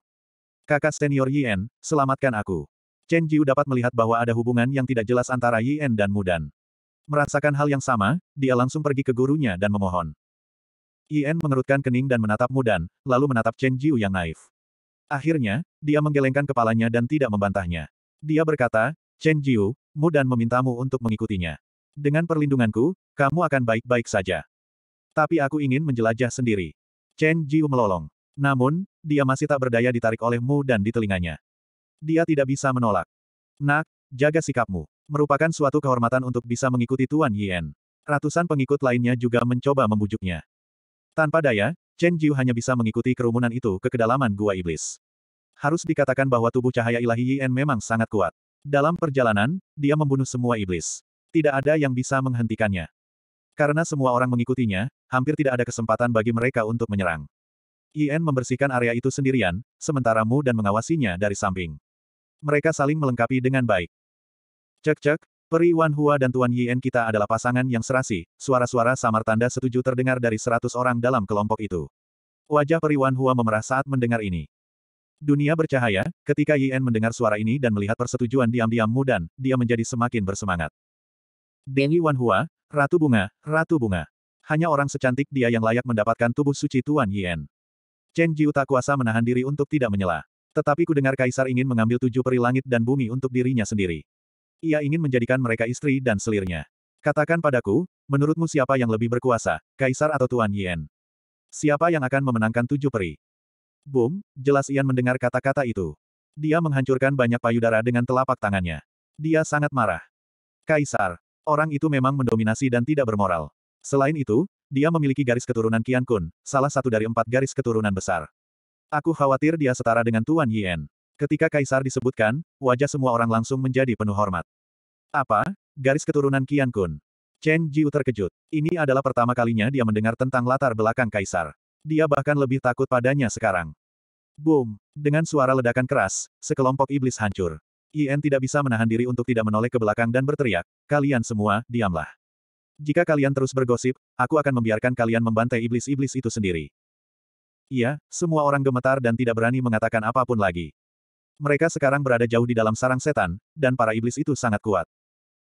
Kakak senior Yen, selamatkan aku. Chen Jiu dapat melihat bahwa ada hubungan yang tidak jelas antara Yen dan Mudan. Merasakan hal yang sama, dia langsung pergi ke gurunya dan memohon. Yen mengerutkan kening dan menatap Mudan, lalu menatap Chen Jiu yang naif. Akhirnya, dia menggelengkan kepalanya dan tidak membantahnya. Dia berkata, Chen Jiu, Mudan memintamu untuk mengikutinya. Dengan perlindunganku, kamu akan baik-baik saja. Tapi aku ingin menjelajah sendiri. Chen Jiu melolong. Namun, dia masih tak berdaya ditarik oleh Mu dan di telinganya. Dia tidak bisa menolak. Nak, jaga sikapmu. Merupakan suatu kehormatan untuk bisa mengikuti Tuan Yen. Ratusan pengikut lainnya juga mencoba membujuknya. Tanpa daya, Chen Jiu hanya bisa mengikuti kerumunan itu ke kedalaman gua iblis. Harus dikatakan bahwa tubuh cahaya ilahi Yen memang sangat kuat. Dalam perjalanan, dia membunuh semua iblis. Tidak ada yang bisa menghentikannya. Karena semua orang mengikutinya, hampir tidak ada kesempatan bagi mereka untuk menyerang. Yen membersihkan area itu sendirian, sementara Mu dan mengawasinya dari samping. Mereka saling melengkapi dengan baik. Cek-cek, Peri Wan Hua dan Tuan Yen kita adalah pasangan yang serasi, suara-suara samar tanda setuju terdengar dari seratus orang dalam kelompok itu. Wajah Peri Wan Hua memerah saat mendengar ini. Dunia bercahaya, ketika Yen mendengar suara ini dan melihat persetujuan diam-diam Mu dan, dia menjadi semakin bersemangat. Deng Wan Hua, Ratu bunga, ratu bunga. Hanya orang secantik dia yang layak mendapatkan tubuh suci Tuan Yen. Chen Jiu tak kuasa menahan diri untuk tidak menyela. Tetapi ku dengar kaisar ingin mengambil tujuh peri langit dan bumi untuk dirinya sendiri. Ia ingin menjadikan mereka istri dan selirnya. Katakan padaku, menurutmu siapa yang lebih berkuasa, kaisar atau Tuan Yen? Siapa yang akan memenangkan tujuh peri? Boom, jelas Ian mendengar kata-kata itu. Dia menghancurkan banyak payudara dengan telapak tangannya. Dia sangat marah. Kaisar, Orang itu memang mendominasi dan tidak bermoral. Selain itu, dia memiliki garis keturunan Qian Kun, salah satu dari empat garis keturunan besar. Aku khawatir dia setara dengan Tuan Yien. Ketika Kaisar disebutkan, wajah semua orang langsung menjadi penuh hormat. Apa? Garis keturunan Qian Kun. Chen Jiu terkejut. Ini adalah pertama kalinya dia mendengar tentang latar belakang Kaisar. Dia bahkan lebih takut padanya sekarang. Boom! Dengan suara ledakan keras, sekelompok iblis hancur. Yen tidak bisa menahan diri untuk tidak menoleh ke belakang dan berteriak, kalian semua, diamlah. Jika kalian terus bergosip, aku akan membiarkan kalian membantai iblis-iblis itu sendiri. Iya, semua orang gemetar dan tidak berani mengatakan apapun lagi. Mereka sekarang berada jauh di dalam sarang setan, dan para iblis itu sangat kuat.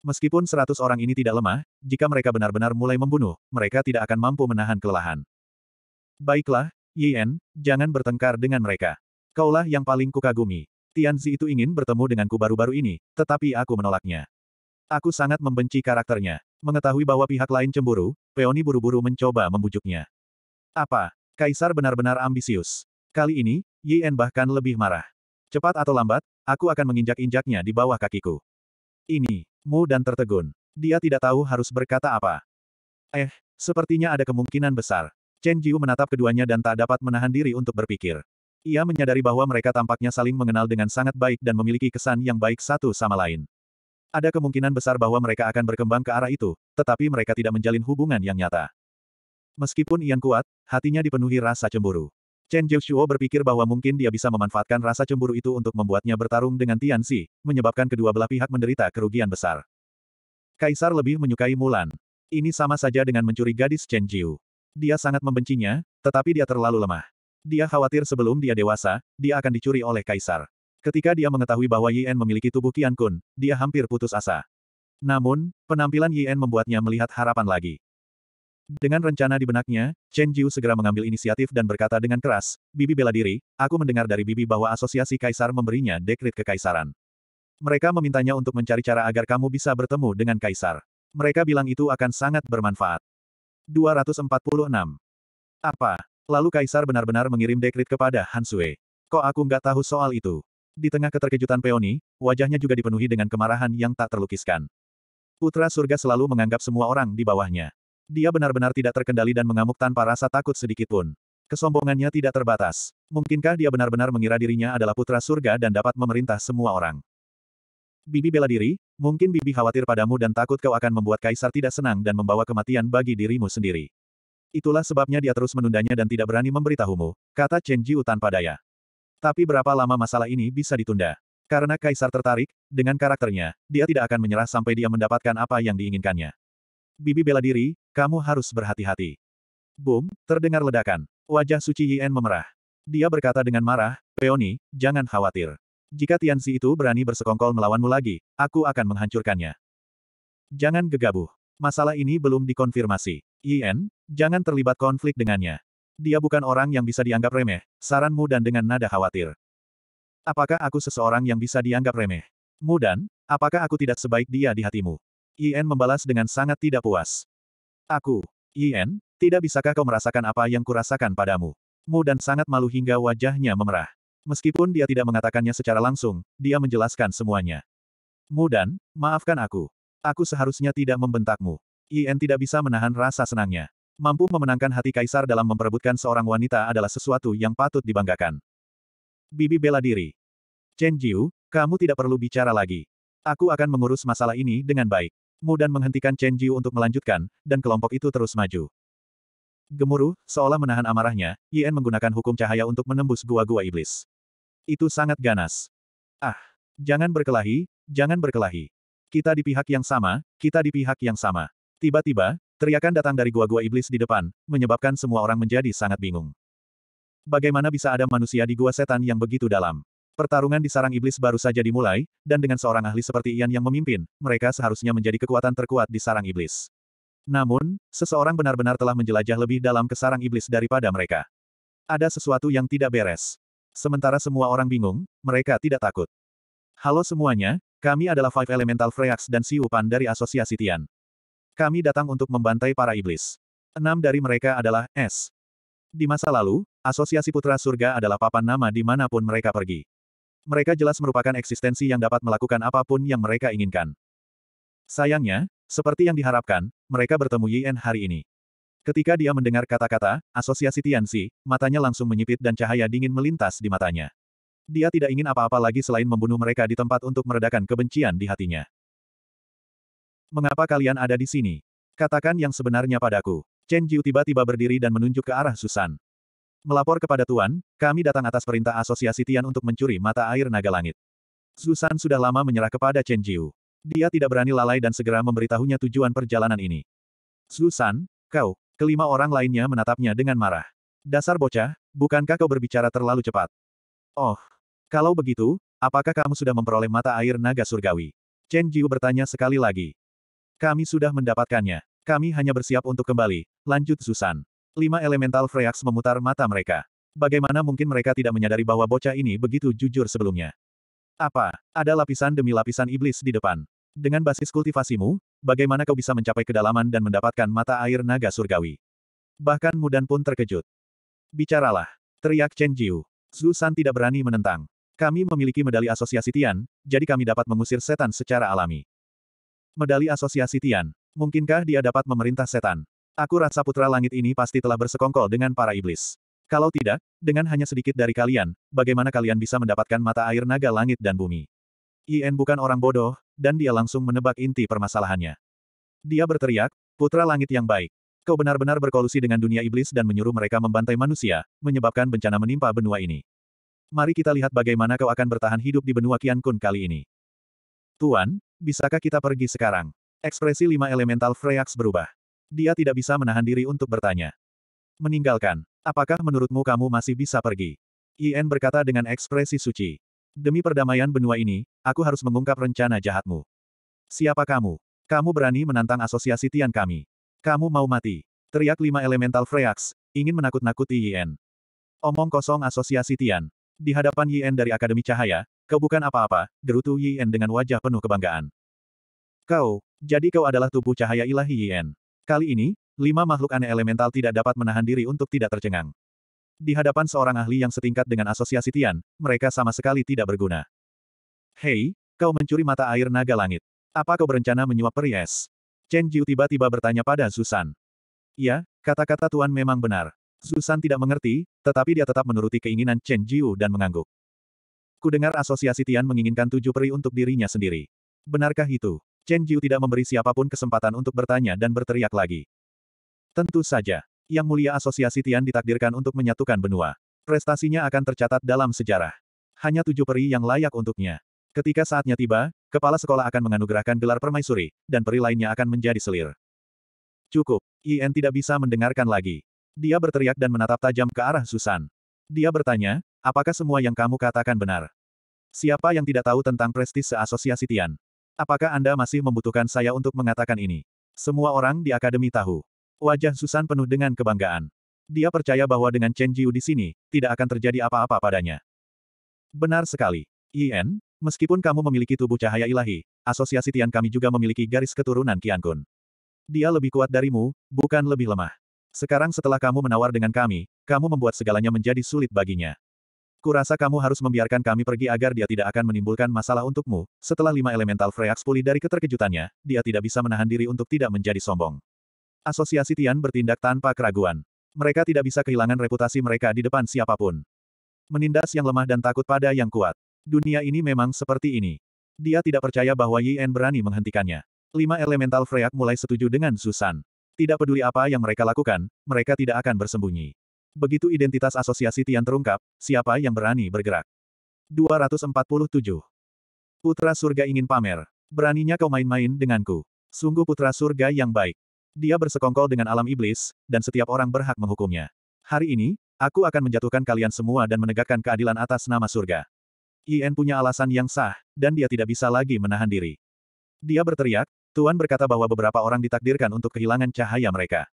Meskipun seratus orang ini tidak lemah, jika mereka benar-benar mulai membunuh, mereka tidak akan mampu menahan kelelahan. Baiklah, Yen, jangan bertengkar dengan mereka. Kaulah yang paling kukagumi. Tianzi itu ingin bertemu denganku baru-baru ini, tetapi aku menolaknya. Aku sangat membenci karakternya. Mengetahui bahwa pihak lain cemburu, Peoni buru-buru mencoba membujuknya. Apa? Kaisar benar-benar ambisius. Kali ini, Yen bahkan lebih marah. Cepat atau lambat, aku akan menginjak-injaknya di bawah kakiku. Ini, Mu dan tertegun. Dia tidak tahu harus berkata apa. Eh, sepertinya ada kemungkinan besar. Chen Jiu menatap keduanya dan tak dapat menahan diri untuk berpikir. Ia menyadari bahwa mereka tampaknya saling mengenal dengan sangat baik dan memiliki kesan yang baik satu sama lain. Ada kemungkinan besar bahwa mereka akan berkembang ke arah itu, tetapi mereka tidak menjalin hubungan yang nyata. Meskipun Ian kuat, hatinya dipenuhi rasa cemburu. Chen Jiuxuo berpikir bahwa mungkin dia bisa memanfaatkan rasa cemburu itu untuk membuatnya bertarung dengan Tian Tianxi, menyebabkan kedua belah pihak menderita kerugian besar. Kaisar lebih menyukai Mulan. Ini sama saja dengan mencuri gadis Chen Jiu. Dia sangat membencinya, tetapi dia terlalu lemah. Dia khawatir sebelum dia dewasa, dia akan dicuri oleh kaisar. Ketika dia mengetahui bahwa Yen memiliki tubuh Qian Kun, dia hampir putus asa. Namun, penampilan Yen membuatnya melihat harapan lagi. Dengan rencana di benaknya, Chen Jiu segera mengambil inisiatif dan berkata dengan keras, Bibi bela diri, aku mendengar dari Bibi bahwa asosiasi kaisar memberinya dekrit kekaisaran. Mereka memintanya untuk mencari cara agar kamu bisa bertemu dengan kaisar. Mereka bilang itu akan sangat bermanfaat. 246. Apa? Lalu Kaisar benar-benar mengirim dekrit kepada Han Sui. Kok aku nggak tahu soal itu? Di tengah keterkejutan Peoni, wajahnya juga dipenuhi dengan kemarahan yang tak terlukiskan. Putra surga selalu menganggap semua orang di bawahnya. Dia benar-benar tidak terkendali dan mengamuk tanpa rasa takut sedikitpun. Kesombongannya tidak terbatas. Mungkinkah dia benar-benar mengira dirinya adalah putra surga dan dapat memerintah semua orang? Bibi bela diri, mungkin Bibi khawatir padamu dan takut kau akan membuat Kaisar tidak senang dan membawa kematian bagi dirimu sendiri. Itulah sebabnya dia terus menundanya dan tidak berani memberitahumu, kata Chen Jiu tanpa daya. Tapi berapa lama masalah ini bisa ditunda? Karena Kaisar tertarik, dengan karakternya, dia tidak akan menyerah sampai dia mendapatkan apa yang diinginkannya. Bibi bela diri, kamu harus berhati-hati. Boom, terdengar ledakan. Wajah Suci Yen memerah. Dia berkata dengan marah, Peony, jangan khawatir. Jika Tianxi itu berani bersekongkol melawanmu lagi, aku akan menghancurkannya. Jangan gegabah. Masalah ini belum dikonfirmasi. Yen, jangan terlibat konflik dengannya. Dia bukan orang yang bisa dianggap remeh, saranmu dan dengan nada khawatir. Apakah aku seseorang yang bisa dianggap remeh? Mudan, apakah aku tidak sebaik dia di hatimu? Yen membalas dengan sangat tidak puas. Aku, Yen, tidak bisakah kau merasakan apa yang kurasakan padamu? Mudan sangat malu hingga wajahnya memerah. Meskipun dia tidak mengatakannya secara langsung, dia menjelaskan semuanya. Mudan, maafkan aku. Aku seharusnya tidak membentakmu. Yen tidak bisa menahan rasa senangnya. Mampu memenangkan hati kaisar dalam memperebutkan seorang wanita adalah sesuatu yang patut dibanggakan. Bibi bela diri. Chen Jiu, kamu tidak perlu bicara lagi. Aku akan mengurus masalah ini dengan baik. Mu menghentikan Chen Jiu untuk melanjutkan, dan kelompok itu terus maju. Gemuruh, seolah menahan amarahnya, Yen menggunakan hukum cahaya untuk menembus gua-gua iblis. Itu sangat ganas. Ah, jangan berkelahi, jangan berkelahi. Kita di pihak yang sama, kita di pihak yang sama. Tiba-tiba, teriakan datang dari gua-gua iblis di depan, menyebabkan semua orang menjadi sangat bingung. Bagaimana bisa ada manusia di gua setan yang begitu dalam? Pertarungan di sarang iblis baru saja dimulai, dan dengan seorang ahli seperti Ian yang memimpin, mereka seharusnya menjadi kekuatan terkuat di sarang iblis. Namun, seseorang benar-benar telah menjelajah lebih dalam ke sarang iblis daripada mereka. Ada sesuatu yang tidak beres. Sementara semua orang bingung, mereka tidak takut. Halo semuanya, kami adalah Five Elemental Freaks dan Si Upan dari Asosiasi Tian. Kami datang untuk membantai para iblis. Enam dari mereka adalah S. Di masa lalu, Asosiasi Putra Surga adalah papan nama di manapun mereka pergi. Mereka jelas merupakan eksistensi yang dapat melakukan apapun yang mereka inginkan. Sayangnya, seperti yang diharapkan, mereka bertemu Yen hari ini. Ketika dia mendengar kata-kata, asosiasi Tianxi, matanya langsung menyipit dan cahaya dingin melintas di matanya. Dia tidak ingin apa-apa lagi selain membunuh mereka di tempat untuk meredakan kebencian di hatinya. Mengapa kalian ada di sini? Katakan yang sebenarnya padaku. Chen Jiu tiba-tiba berdiri dan menunjuk ke arah Susan. Melapor kepada Tuan, kami datang atas perintah asosiasi Tian untuk mencuri mata air naga langit. Susan sudah lama menyerah kepada Chen Jiu. Dia tidak berani lalai dan segera memberitahunya tujuan perjalanan ini. Susan, kau, kelima orang lainnya menatapnya dengan marah. Dasar bocah, bukankah kau berbicara terlalu cepat? Oh, kalau begitu, apakah kamu sudah memperoleh mata air naga surgawi? Chen Jiu bertanya sekali lagi. Kami sudah mendapatkannya. Kami hanya bersiap untuk kembali, lanjut Susan. Lima elemental Freax memutar mata mereka. Bagaimana mungkin mereka tidak menyadari bahwa bocah ini begitu jujur sebelumnya? Apa? Ada lapisan demi lapisan iblis di depan. Dengan basis kultivasimu, bagaimana kau bisa mencapai kedalaman dan mendapatkan mata air naga surgawi? Bahkan Mudan pun terkejut. Bicaralah. Teriak Chen Jiu. Susan tidak berani menentang. Kami memiliki medali asosiasi Tian, jadi kami dapat mengusir setan secara alami. Medali asosiasi Tian. Mungkinkah dia dapat memerintah setan? Aku rasa putra langit ini pasti telah bersekongkol dengan para iblis. Kalau tidak, dengan hanya sedikit dari kalian, bagaimana kalian bisa mendapatkan mata air naga langit dan bumi? Ien bukan orang bodoh, dan dia langsung menebak inti permasalahannya. Dia berteriak, putra langit yang baik. Kau benar-benar berkolusi dengan dunia iblis dan menyuruh mereka membantai manusia, menyebabkan bencana menimpa benua ini. Mari kita lihat bagaimana kau akan bertahan hidup di benua Kian Kun kali ini. Tuan, bisakah kita pergi sekarang? Ekspresi lima elemental Freyax berubah. Dia tidak bisa menahan diri untuk bertanya. Meninggalkan. Apakah menurutmu kamu masih bisa pergi? Yen berkata dengan ekspresi suci. Demi perdamaian benua ini, aku harus mengungkap rencana jahatmu. Siapa kamu? Kamu berani menantang asosiasi Tian kami. Kamu mau mati. Teriak lima elemental Freyax, ingin menakut-nakuti Yen. Omong kosong asosiasi Tian. Di hadapan Yien dari Akademi Cahaya, kau bukan apa-apa, gerutu Yien dengan wajah penuh kebanggaan. Kau, jadi kau adalah tubuh cahaya ilahi Yien. Kali ini, lima makhluk aneh elemental tidak dapat menahan diri untuk tidak tercengang. Di hadapan seorang ahli yang setingkat dengan asosiasi Tian, mereka sama sekali tidak berguna. Hei, kau mencuri mata air naga langit. Apa kau berencana menyuap es? Chen Jiu tiba-tiba bertanya pada Susan. Ya, kata-kata Tuan memang benar. Susan tidak mengerti, tetapi dia tetap menuruti keinginan Chen Jiu dan mengangguk. Kudengar asosiasi Tian menginginkan tujuh peri untuk dirinya sendiri. Benarkah itu? Chen Jiu tidak memberi siapapun kesempatan untuk bertanya dan berteriak lagi. Tentu saja. Yang mulia asosiasi Tian ditakdirkan untuk menyatukan benua. Prestasinya akan tercatat dalam sejarah. Hanya tujuh peri yang layak untuknya. Ketika saatnya tiba, kepala sekolah akan menganugerahkan gelar permaisuri, dan peri lainnya akan menjadi selir. Cukup, Yen tidak bisa mendengarkan lagi. Dia berteriak dan menatap tajam ke arah Susan. Dia bertanya, apakah semua yang kamu katakan benar? Siapa yang tidak tahu tentang prestis seasosiasi Tian? Apakah Anda masih membutuhkan saya untuk mengatakan ini? Semua orang di akademi tahu. Wajah Susan penuh dengan kebanggaan. Dia percaya bahwa dengan Chen Jiu di sini, tidak akan terjadi apa-apa padanya. Benar sekali. Yen, meskipun kamu memiliki tubuh cahaya ilahi, asosiasi Tian kami juga memiliki garis keturunan Qiankun. Dia lebih kuat darimu, bukan lebih lemah. Sekarang setelah kamu menawar dengan kami, kamu membuat segalanya menjadi sulit baginya. Kurasa kamu harus membiarkan kami pergi agar dia tidak akan menimbulkan masalah untukmu. Setelah lima elemental Freaks pulih dari keterkejutannya, dia tidak bisa menahan diri untuk tidak menjadi sombong. Asosiasi Tian bertindak tanpa keraguan. Mereka tidak bisa kehilangan reputasi mereka di depan siapapun. Menindas yang lemah dan takut pada yang kuat. Dunia ini memang seperti ini. Dia tidak percaya bahwa Yi En berani menghentikannya. Lima elemental Freak mulai setuju dengan Susan. Tidak peduli apa yang mereka lakukan, mereka tidak akan bersembunyi. Begitu identitas asosiasi Tian terungkap, siapa yang berani bergerak? 247. Putra surga ingin pamer. Beraninya kau main-main denganku. Sungguh putra surga yang baik. Dia bersekongkol dengan alam iblis, dan setiap orang berhak menghukumnya. Hari ini, aku akan menjatuhkan kalian semua dan menegakkan keadilan atas nama surga. Ien punya alasan yang sah, dan dia tidak bisa lagi menahan diri. Dia berteriak, Tuan berkata bahwa beberapa orang ditakdirkan untuk kehilangan cahaya mereka.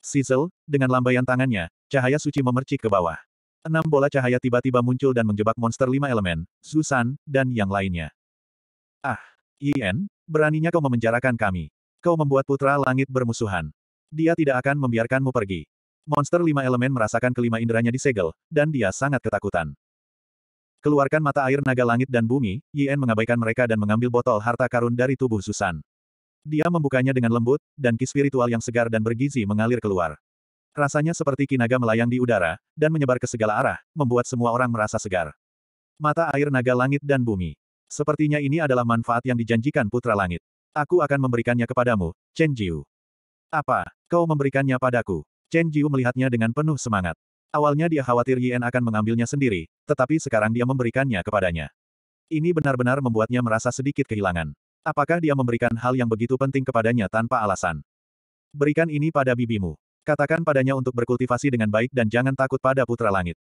Sizzle, dengan lambaian tangannya, cahaya suci memercik ke bawah. Enam bola cahaya tiba-tiba muncul dan menjebak monster lima elemen, Susan, dan yang lainnya. Ah, Yen, beraninya kau memenjarakan kami. Kau membuat putra langit bermusuhan. Dia tidak akan membiarkanmu pergi. Monster lima elemen merasakan kelima inderanya disegel, dan dia sangat ketakutan. Keluarkan mata air naga langit dan bumi, Yen mengabaikan mereka dan mengambil botol harta karun dari tubuh Susan. Dia membukanya dengan lembut, dan ki spiritual yang segar dan bergizi mengalir keluar. Rasanya seperti kinaga melayang di udara, dan menyebar ke segala arah, membuat semua orang merasa segar. Mata air naga langit dan bumi. Sepertinya ini adalah manfaat yang dijanjikan Putra Langit. Aku akan memberikannya kepadamu, Chen Jiu. Apa? Kau memberikannya padaku? Chen Jiu melihatnya dengan penuh semangat. Awalnya dia khawatir Yen akan mengambilnya sendiri, tetapi sekarang dia memberikannya kepadanya. Ini benar-benar membuatnya merasa sedikit kehilangan. Apakah dia memberikan hal yang begitu penting kepadanya tanpa alasan? Berikan ini pada bibimu. Katakan padanya untuk berkultivasi dengan baik dan jangan takut pada putra langit.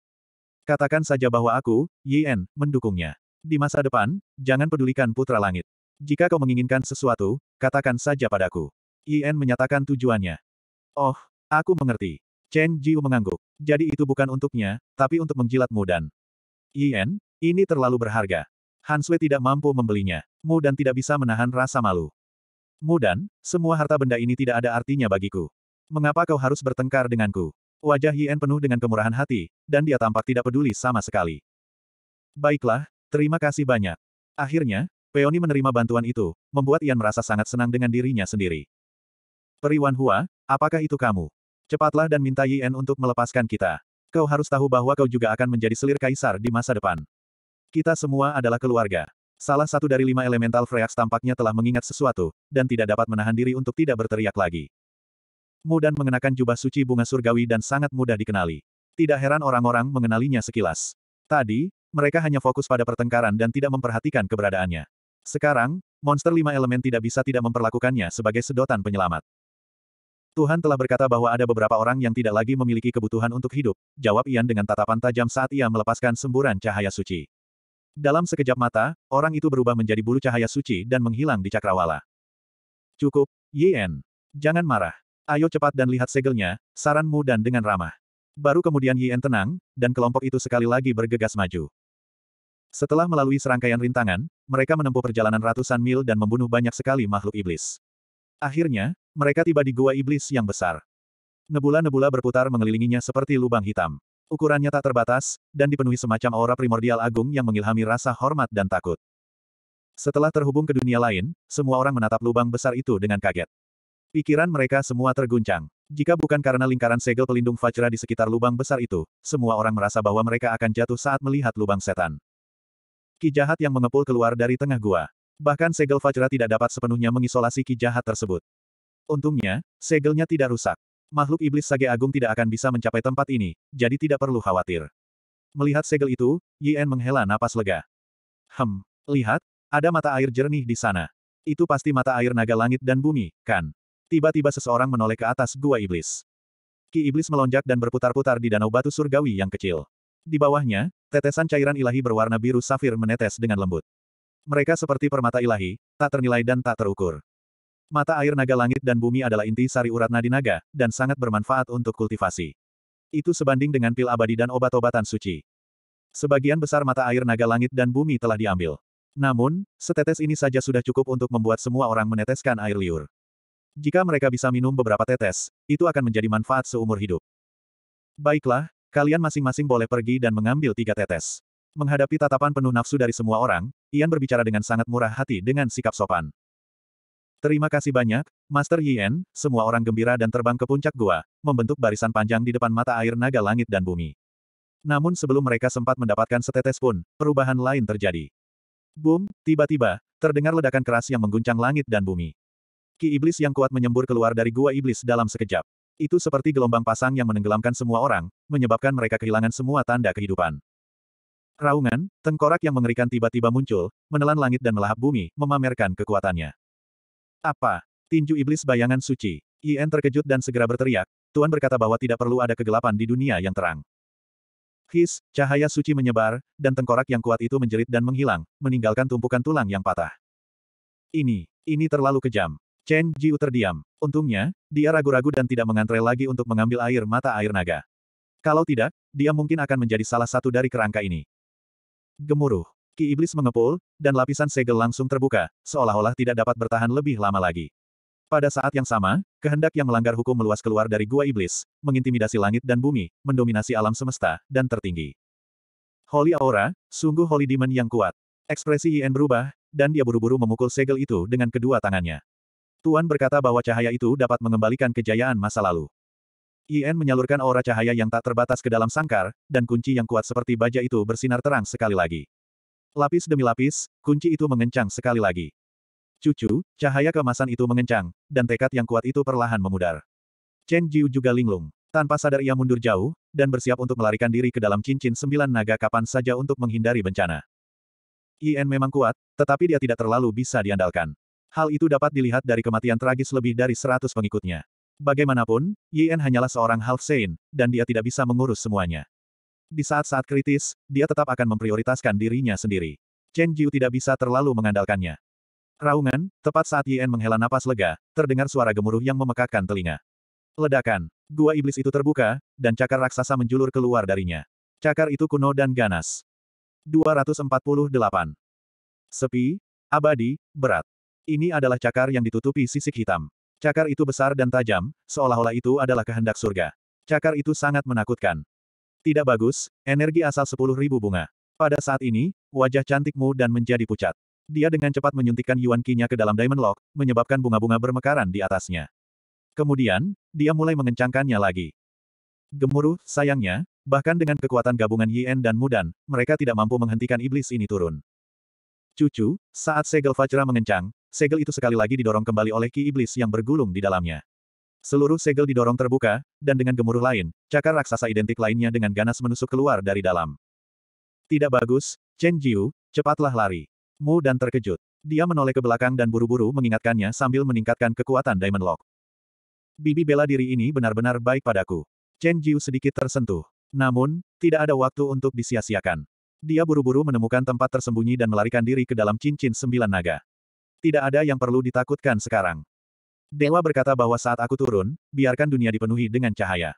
Katakan saja bahwa aku, Yen, mendukungnya. Di masa depan, jangan pedulikan putra langit. Jika kau menginginkan sesuatu, katakan saja padaku. Yen menyatakan tujuannya. Oh, aku mengerti. Chen Jiu mengangguk. Jadi itu bukan untuknya, tapi untuk menjilatmu dan... Yen, ini terlalu berharga. Han Sui tidak mampu membelinya. Mu dan tidak bisa menahan rasa malu. Mu dan, semua harta benda ini tidak ada artinya bagiku. Mengapa kau harus bertengkar denganku? Wajah Yen penuh dengan kemurahan hati, dan dia tampak tidak peduli sama sekali. Baiklah, terima kasih banyak. Akhirnya, Peoni menerima bantuan itu, membuat Ian merasa sangat senang dengan dirinya sendiri. Periwan Hua, apakah itu kamu? Cepatlah dan minta Yen untuk melepaskan kita. Kau harus tahu bahwa kau juga akan menjadi selir kaisar di masa depan. Kita semua adalah keluarga. Salah satu dari lima elemental Freaks tampaknya telah mengingat sesuatu, dan tidak dapat menahan diri untuk tidak berteriak lagi. Mu dan mengenakan jubah suci bunga surgawi dan sangat mudah dikenali. Tidak heran orang-orang mengenalinya sekilas. Tadi, mereka hanya fokus pada pertengkaran dan tidak memperhatikan keberadaannya. Sekarang, monster lima elemen tidak bisa tidak memperlakukannya sebagai sedotan penyelamat. Tuhan telah berkata bahwa ada beberapa orang yang tidak lagi memiliki kebutuhan untuk hidup, jawab Ian dengan tatapan tajam saat ia melepaskan semburan cahaya suci. Dalam sekejap mata, orang itu berubah menjadi bulu cahaya suci dan menghilang di cakrawala. Cukup, Yen. Jangan marah. Ayo cepat dan lihat segelnya, saranmu dan dengan ramah. Baru kemudian Yen tenang, dan kelompok itu sekali lagi bergegas maju. Setelah melalui serangkaian rintangan, mereka menempuh perjalanan ratusan mil dan membunuh banyak sekali makhluk iblis. Akhirnya, mereka tiba di gua iblis yang besar. Nebula-nebula berputar mengelilinginya seperti lubang hitam. Ukurannya tak terbatas, dan dipenuhi semacam aura primordial agung yang mengilhami rasa hormat dan takut. Setelah terhubung ke dunia lain, semua orang menatap lubang besar itu dengan kaget. Pikiran mereka semua terguncang. Jika bukan karena lingkaran segel pelindung Fajra di sekitar lubang besar itu, semua orang merasa bahwa mereka akan jatuh saat melihat lubang setan. Ki jahat yang mengepul keluar dari tengah gua. Bahkan segel Fajra tidak dapat sepenuhnya mengisolasi ki jahat tersebut. Untungnya, segelnya tidak rusak. Makhluk iblis sage agung tidak akan bisa mencapai tempat ini, jadi tidak perlu khawatir. Melihat segel itu, Yen menghela napas lega. Hem, lihat, ada mata air jernih di sana. Itu pasti mata air naga langit dan bumi, kan? Tiba-tiba seseorang menoleh ke atas gua iblis. Ki iblis melonjak dan berputar-putar di danau batu surgawi yang kecil. Di bawahnya, tetesan cairan ilahi berwarna biru safir menetes dengan lembut. Mereka seperti permata ilahi, tak ternilai dan tak terukur. Mata air naga langit dan bumi adalah inti sari urat nadi naga, dan sangat bermanfaat untuk kultivasi. Itu sebanding dengan pil abadi dan obat-obatan suci. Sebagian besar mata air naga langit dan bumi telah diambil. Namun, setetes ini saja sudah cukup untuk membuat semua orang meneteskan air liur. Jika mereka bisa minum beberapa tetes, itu akan menjadi manfaat seumur hidup. Baiklah, kalian masing-masing boleh pergi dan mengambil tiga tetes. Menghadapi tatapan penuh nafsu dari semua orang, Ian berbicara dengan sangat murah hati dengan sikap sopan. Terima kasih banyak, Master Yen, semua orang gembira dan terbang ke puncak gua, membentuk barisan panjang di depan mata air naga langit dan bumi. Namun sebelum mereka sempat mendapatkan setetes pun, perubahan lain terjadi. Boom, tiba-tiba, terdengar ledakan keras yang mengguncang langit dan bumi. Ki iblis yang kuat menyembur keluar dari gua iblis dalam sekejap. Itu seperti gelombang pasang yang menenggelamkan semua orang, menyebabkan mereka kehilangan semua tanda kehidupan. Raungan, tengkorak yang mengerikan tiba-tiba muncul, menelan langit dan melahap bumi, memamerkan kekuatannya. Apa? Tinju iblis bayangan suci. Yen terkejut dan segera berteriak, Tuan berkata bahwa tidak perlu ada kegelapan di dunia yang terang. His, cahaya suci menyebar, dan tengkorak yang kuat itu menjerit dan menghilang, meninggalkan tumpukan tulang yang patah. Ini, ini terlalu kejam. Chen Jiu terdiam. Untungnya, dia ragu-ragu dan tidak mengantre lagi untuk mengambil air mata air naga. Kalau tidak, dia mungkin akan menjadi salah satu dari kerangka ini gemuruh. Ki iblis mengepul, dan lapisan segel langsung terbuka, seolah-olah tidak dapat bertahan lebih lama lagi. Pada saat yang sama, kehendak yang melanggar hukum meluas keluar dari gua iblis, mengintimidasi langit dan bumi, mendominasi alam semesta, dan tertinggi. Holy Aura, sungguh Holy Demon yang kuat. Ekspresi Ien berubah, dan dia buru-buru memukul segel itu dengan kedua tangannya. Tuan berkata bahwa cahaya itu dapat mengembalikan kejayaan masa lalu. Ien menyalurkan aura cahaya yang tak terbatas ke dalam sangkar, dan kunci yang kuat seperti baja itu bersinar terang sekali lagi. Lapis demi lapis, kunci itu mengencang sekali lagi. Cucu, cahaya kemasan itu mengencang, dan tekad yang kuat itu perlahan memudar. Chen Jiu juga linglung. Tanpa sadar ia mundur jauh, dan bersiap untuk melarikan diri ke dalam cincin sembilan naga kapan saja untuk menghindari bencana. Ien memang kuat, tetapi dia tidak terlalu bisa diandalkan. Hal itu dapat dilihat dari kematian tragis lebih dari seratus pengikutnya. Bagaimanapun, Yen hanyalah seorang half saint, dan dia tidak bisa mengurus semuanya. Di saat-saat kritis, dia tetap akan memprioritaskan dirinya sendiri. Chen Jiu tidak bisa terlalu mengandalkannya. Raungan, tepat saat Yen menghela napas lega, terdengar suara gemuruh yang memekakkan telinga. Ledakan. Gua iblis itu terbuka, dan cakar raksasa menjulur keluar darinya. Cakar itu kuno dan ganas. 248. Sepi, abadi, berat. Ini adalah cakar yang ditutupi sisik hitam. Cakar itu besar dan tajam, seolah-olah itu adalah kehendak surga. Cakar itu sangat menakutkan. Tidak bagus, energi asal sepuluh ribu bunga. Pada saat ini, wajah cantikmu dan menjadi pucat. Dia dengan cepat menyuntikkan Yuan Qi-nya ke dalam Diamond Lock, menyebabkan bunga-bunga bermekaran di atasnya. Kemudian, dia mulai mengencangkannya lagi. Gemuruh, sayangnya, bahkan dengan kekuatan gabungan Yin dan Mudan, mereka tidak mampu menghentikan iblis ini turun. Cucu, saat segel Fajra mengencang, segel itu sekali lagi didorong kembali oleh ki iblis yang bergulung di dalamnya. Seluruh segel didorong terbuka, dan dengan gemuruh lain, cakar raksasa identik lainnya dengan ganas menusuk keluar dari dalam. Tidak bagus, Chen Jiu, cepatlah lari. Mu dan terkejut. Dia menoleh ke belakang dan buru-buru mengingatkannya sambil meningkatkan kekuatan Diamond Lock. Bibi bela diri ini benar-benar baik padaku. Chen Jiu sedikit tersentuh. Namun, tidak ada waktu untuk disia-siakan. Dia buru-buru menemukan tempat tersembunyi dan melarikan diri ke dalam cincin sembilan naga. Tidak ada yang perlu ditakutkan sekarang. Dewa berkata bahwa saat aku turun, biarkan dunia dipenuhi dengan cahaya.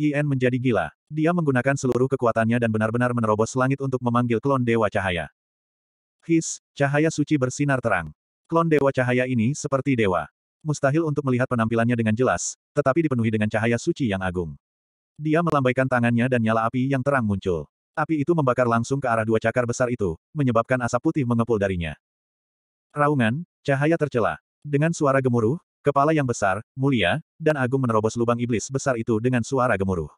Yen menjadi gila. Dia menggunakan seluruh kekuatannya dan benar-benar menerobos langit untuk memanggil klon Dewa Cahaya. His, cahaya suci bersinar terang. Klon Dewa Cahaya ini seperti dewa. Mustahil untuk melihat penampilannya dengan jelas, tetapi dipenuhi dengan cahaya suci yang agung. Dia melambaikan tangannya dan nyala api yang terang muncul. Api itu membakar langsung ke arah dua cakar besar itu, menyebabkan asap putih mengepul darinya. Raungan, cahaya tercela. Dengan suara gemuruh, kepala yang besar, mulia, dan agung menerobos lubang iblis besar itu dengan suara gemuruh.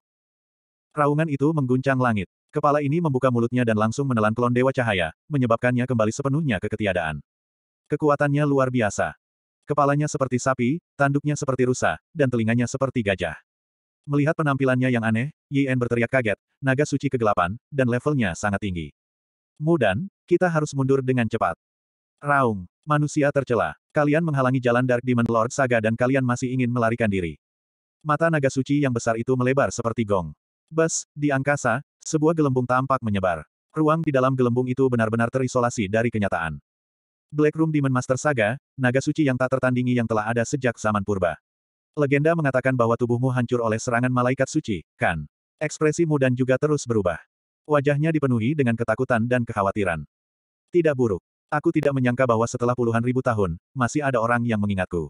Raungan itu mengguncang langit. Kepala ini membuka mulutnya dan langsung menelan klon dewa cahaya, menyebabkannya kembali sepenuhnya ke ketiadaan. Kekuatannya luar biasa. Kepalanya seperti sapi, tanduknya seperti rusa, dan telinganya seperti gajah. Melihat penampilannya yang aneh, En berteriak kaget, naga suci kegelapan, dan levelnya sangat tinggi. Mudan, kita harus mundur dengan cepat. Raung, manusia tercela. Kalian menghalangi jalan Dark Demon Lord Saga dan kalian masih ingin melarikan diri. Mata naga suci yang besar itu melebar seperti gong. Bas, di angkasa, sebuah gelembung tampak menyebar. Ruang di dalam gelembung itu benar-benar terisolasi dari kenyataan. Black Room Demon Master Saga, naga suci yang tak tertandingi yang telah ada sejak zaman purba. Legenda mengatakan bahwa tubuhmu hancur oleh serangan malaikat suci, kan? Ekspresimu dan juga terus berubah. Wajahnya dipenuhi dengan ketakutan dan kekhawatiran. Tidak buruk. Aku tidak menyangka bahwa setelah puluhan ribu tahun, masih ada orang yang mengingatku.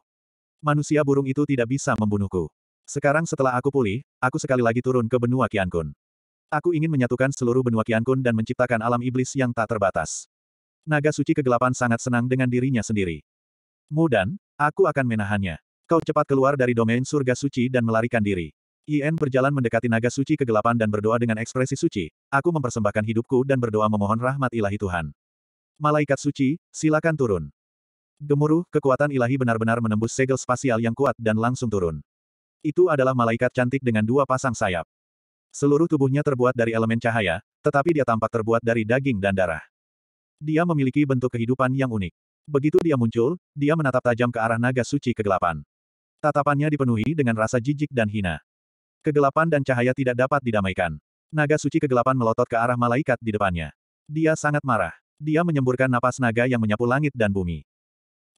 Manusia burung itu tidak bisa membunuhku. Sekarang setelah aku pulih, aku sekali lagi turun ke benua Kiankun. Aku ingin menyatukan seluruh benua Kiankun dan menciptakan alam iblis yang tak terbatas. Naga suci kegelapan sangat senang dengan dirinya sendiri. Mudan, aku akan menahannya. Kau cepat keluar dari domain surga suci dan melarikan diri. Yen berjalan mendekati naga suci kegelapan dan berdoa dengan ekspresi suci, aku mempersembahkan hidupku dan berdoa memohon rahmat ilahi Tuhan. Malaikat suci, silakan turun. Gemuruh, kekuatan ilahi benar-benar menembus segel spasial yang kuat dan langsung turun. Itu adalah malaikat cantik dengan dua pasang sayap. Seluruh tubuhnya terbuat dari elemen cahaya, tetapi dia tampak terbuat dari daging dan darah. Dia memiliki bentuk kehidupan yang unik. Begitu dia muncul, dia menatap tajam ke arah naga suci kegelapan. Tatapannya dipenuhi dengan rasa jijik dan hina. Kegelapan dan cahaya tidak dapat didamaikan. Naga suci kegelapan melotot ke arah malaikat di depannya. Dia sangat marah. Dia menyemburkan napas naga yang menyapu langit dan bumi.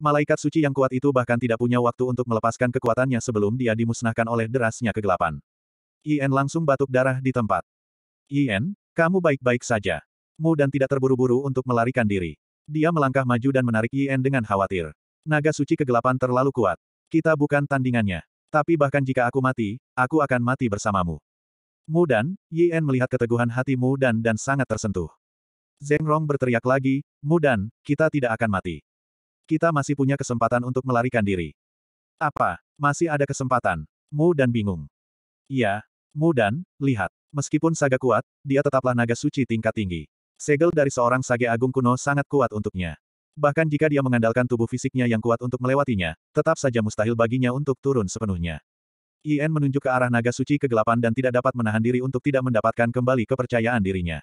Malaikat suci yang kuat itu bahkan tidak punya waktu untuk melepaskan kekuatannya sebelum dia dimusnahkan oleh derasnya kegelapan. Ien langsung batuk darah di tempat. Ien, kamu baik-baik saja. Mu dan tidak terburu-buru untuk melarikan diri. Dia melangkah maju dan menarik Ien dengan khawatir. Naga suci kegelapan terlalu kuat. Kita bukan tandingannya. Tapi bahkan jika aku mati, aku akan mati bersamamu. Mu dan, En melihat keteguhan hati Mu dan dan sangat tersentuh. Zeng Rong berteriak lagi, Mu dan, kita tidak akan mati. Kita masih punya kesempatan untuk melarikan diri. Apa? Masih ada kesempatan? Mu dan bingung. Ya, Mu dan, lihat. Meskipun saga kuat, dia tetaplah naga suci tingkat tinggi. Segel dari seorang sage agung kuno sangat kuat untuknya. Bahkan jika dia mengandalkan tubuh fisiknya yang kuat untuk melewatinya, tetap saja mustahil baginya untuk turun sepenuhnya. Ien menunjuk ke arah naga suci kegelapan dan tidak dapat menahan diri untuk tidak mendapatkan kembali kepercayaan dirinya.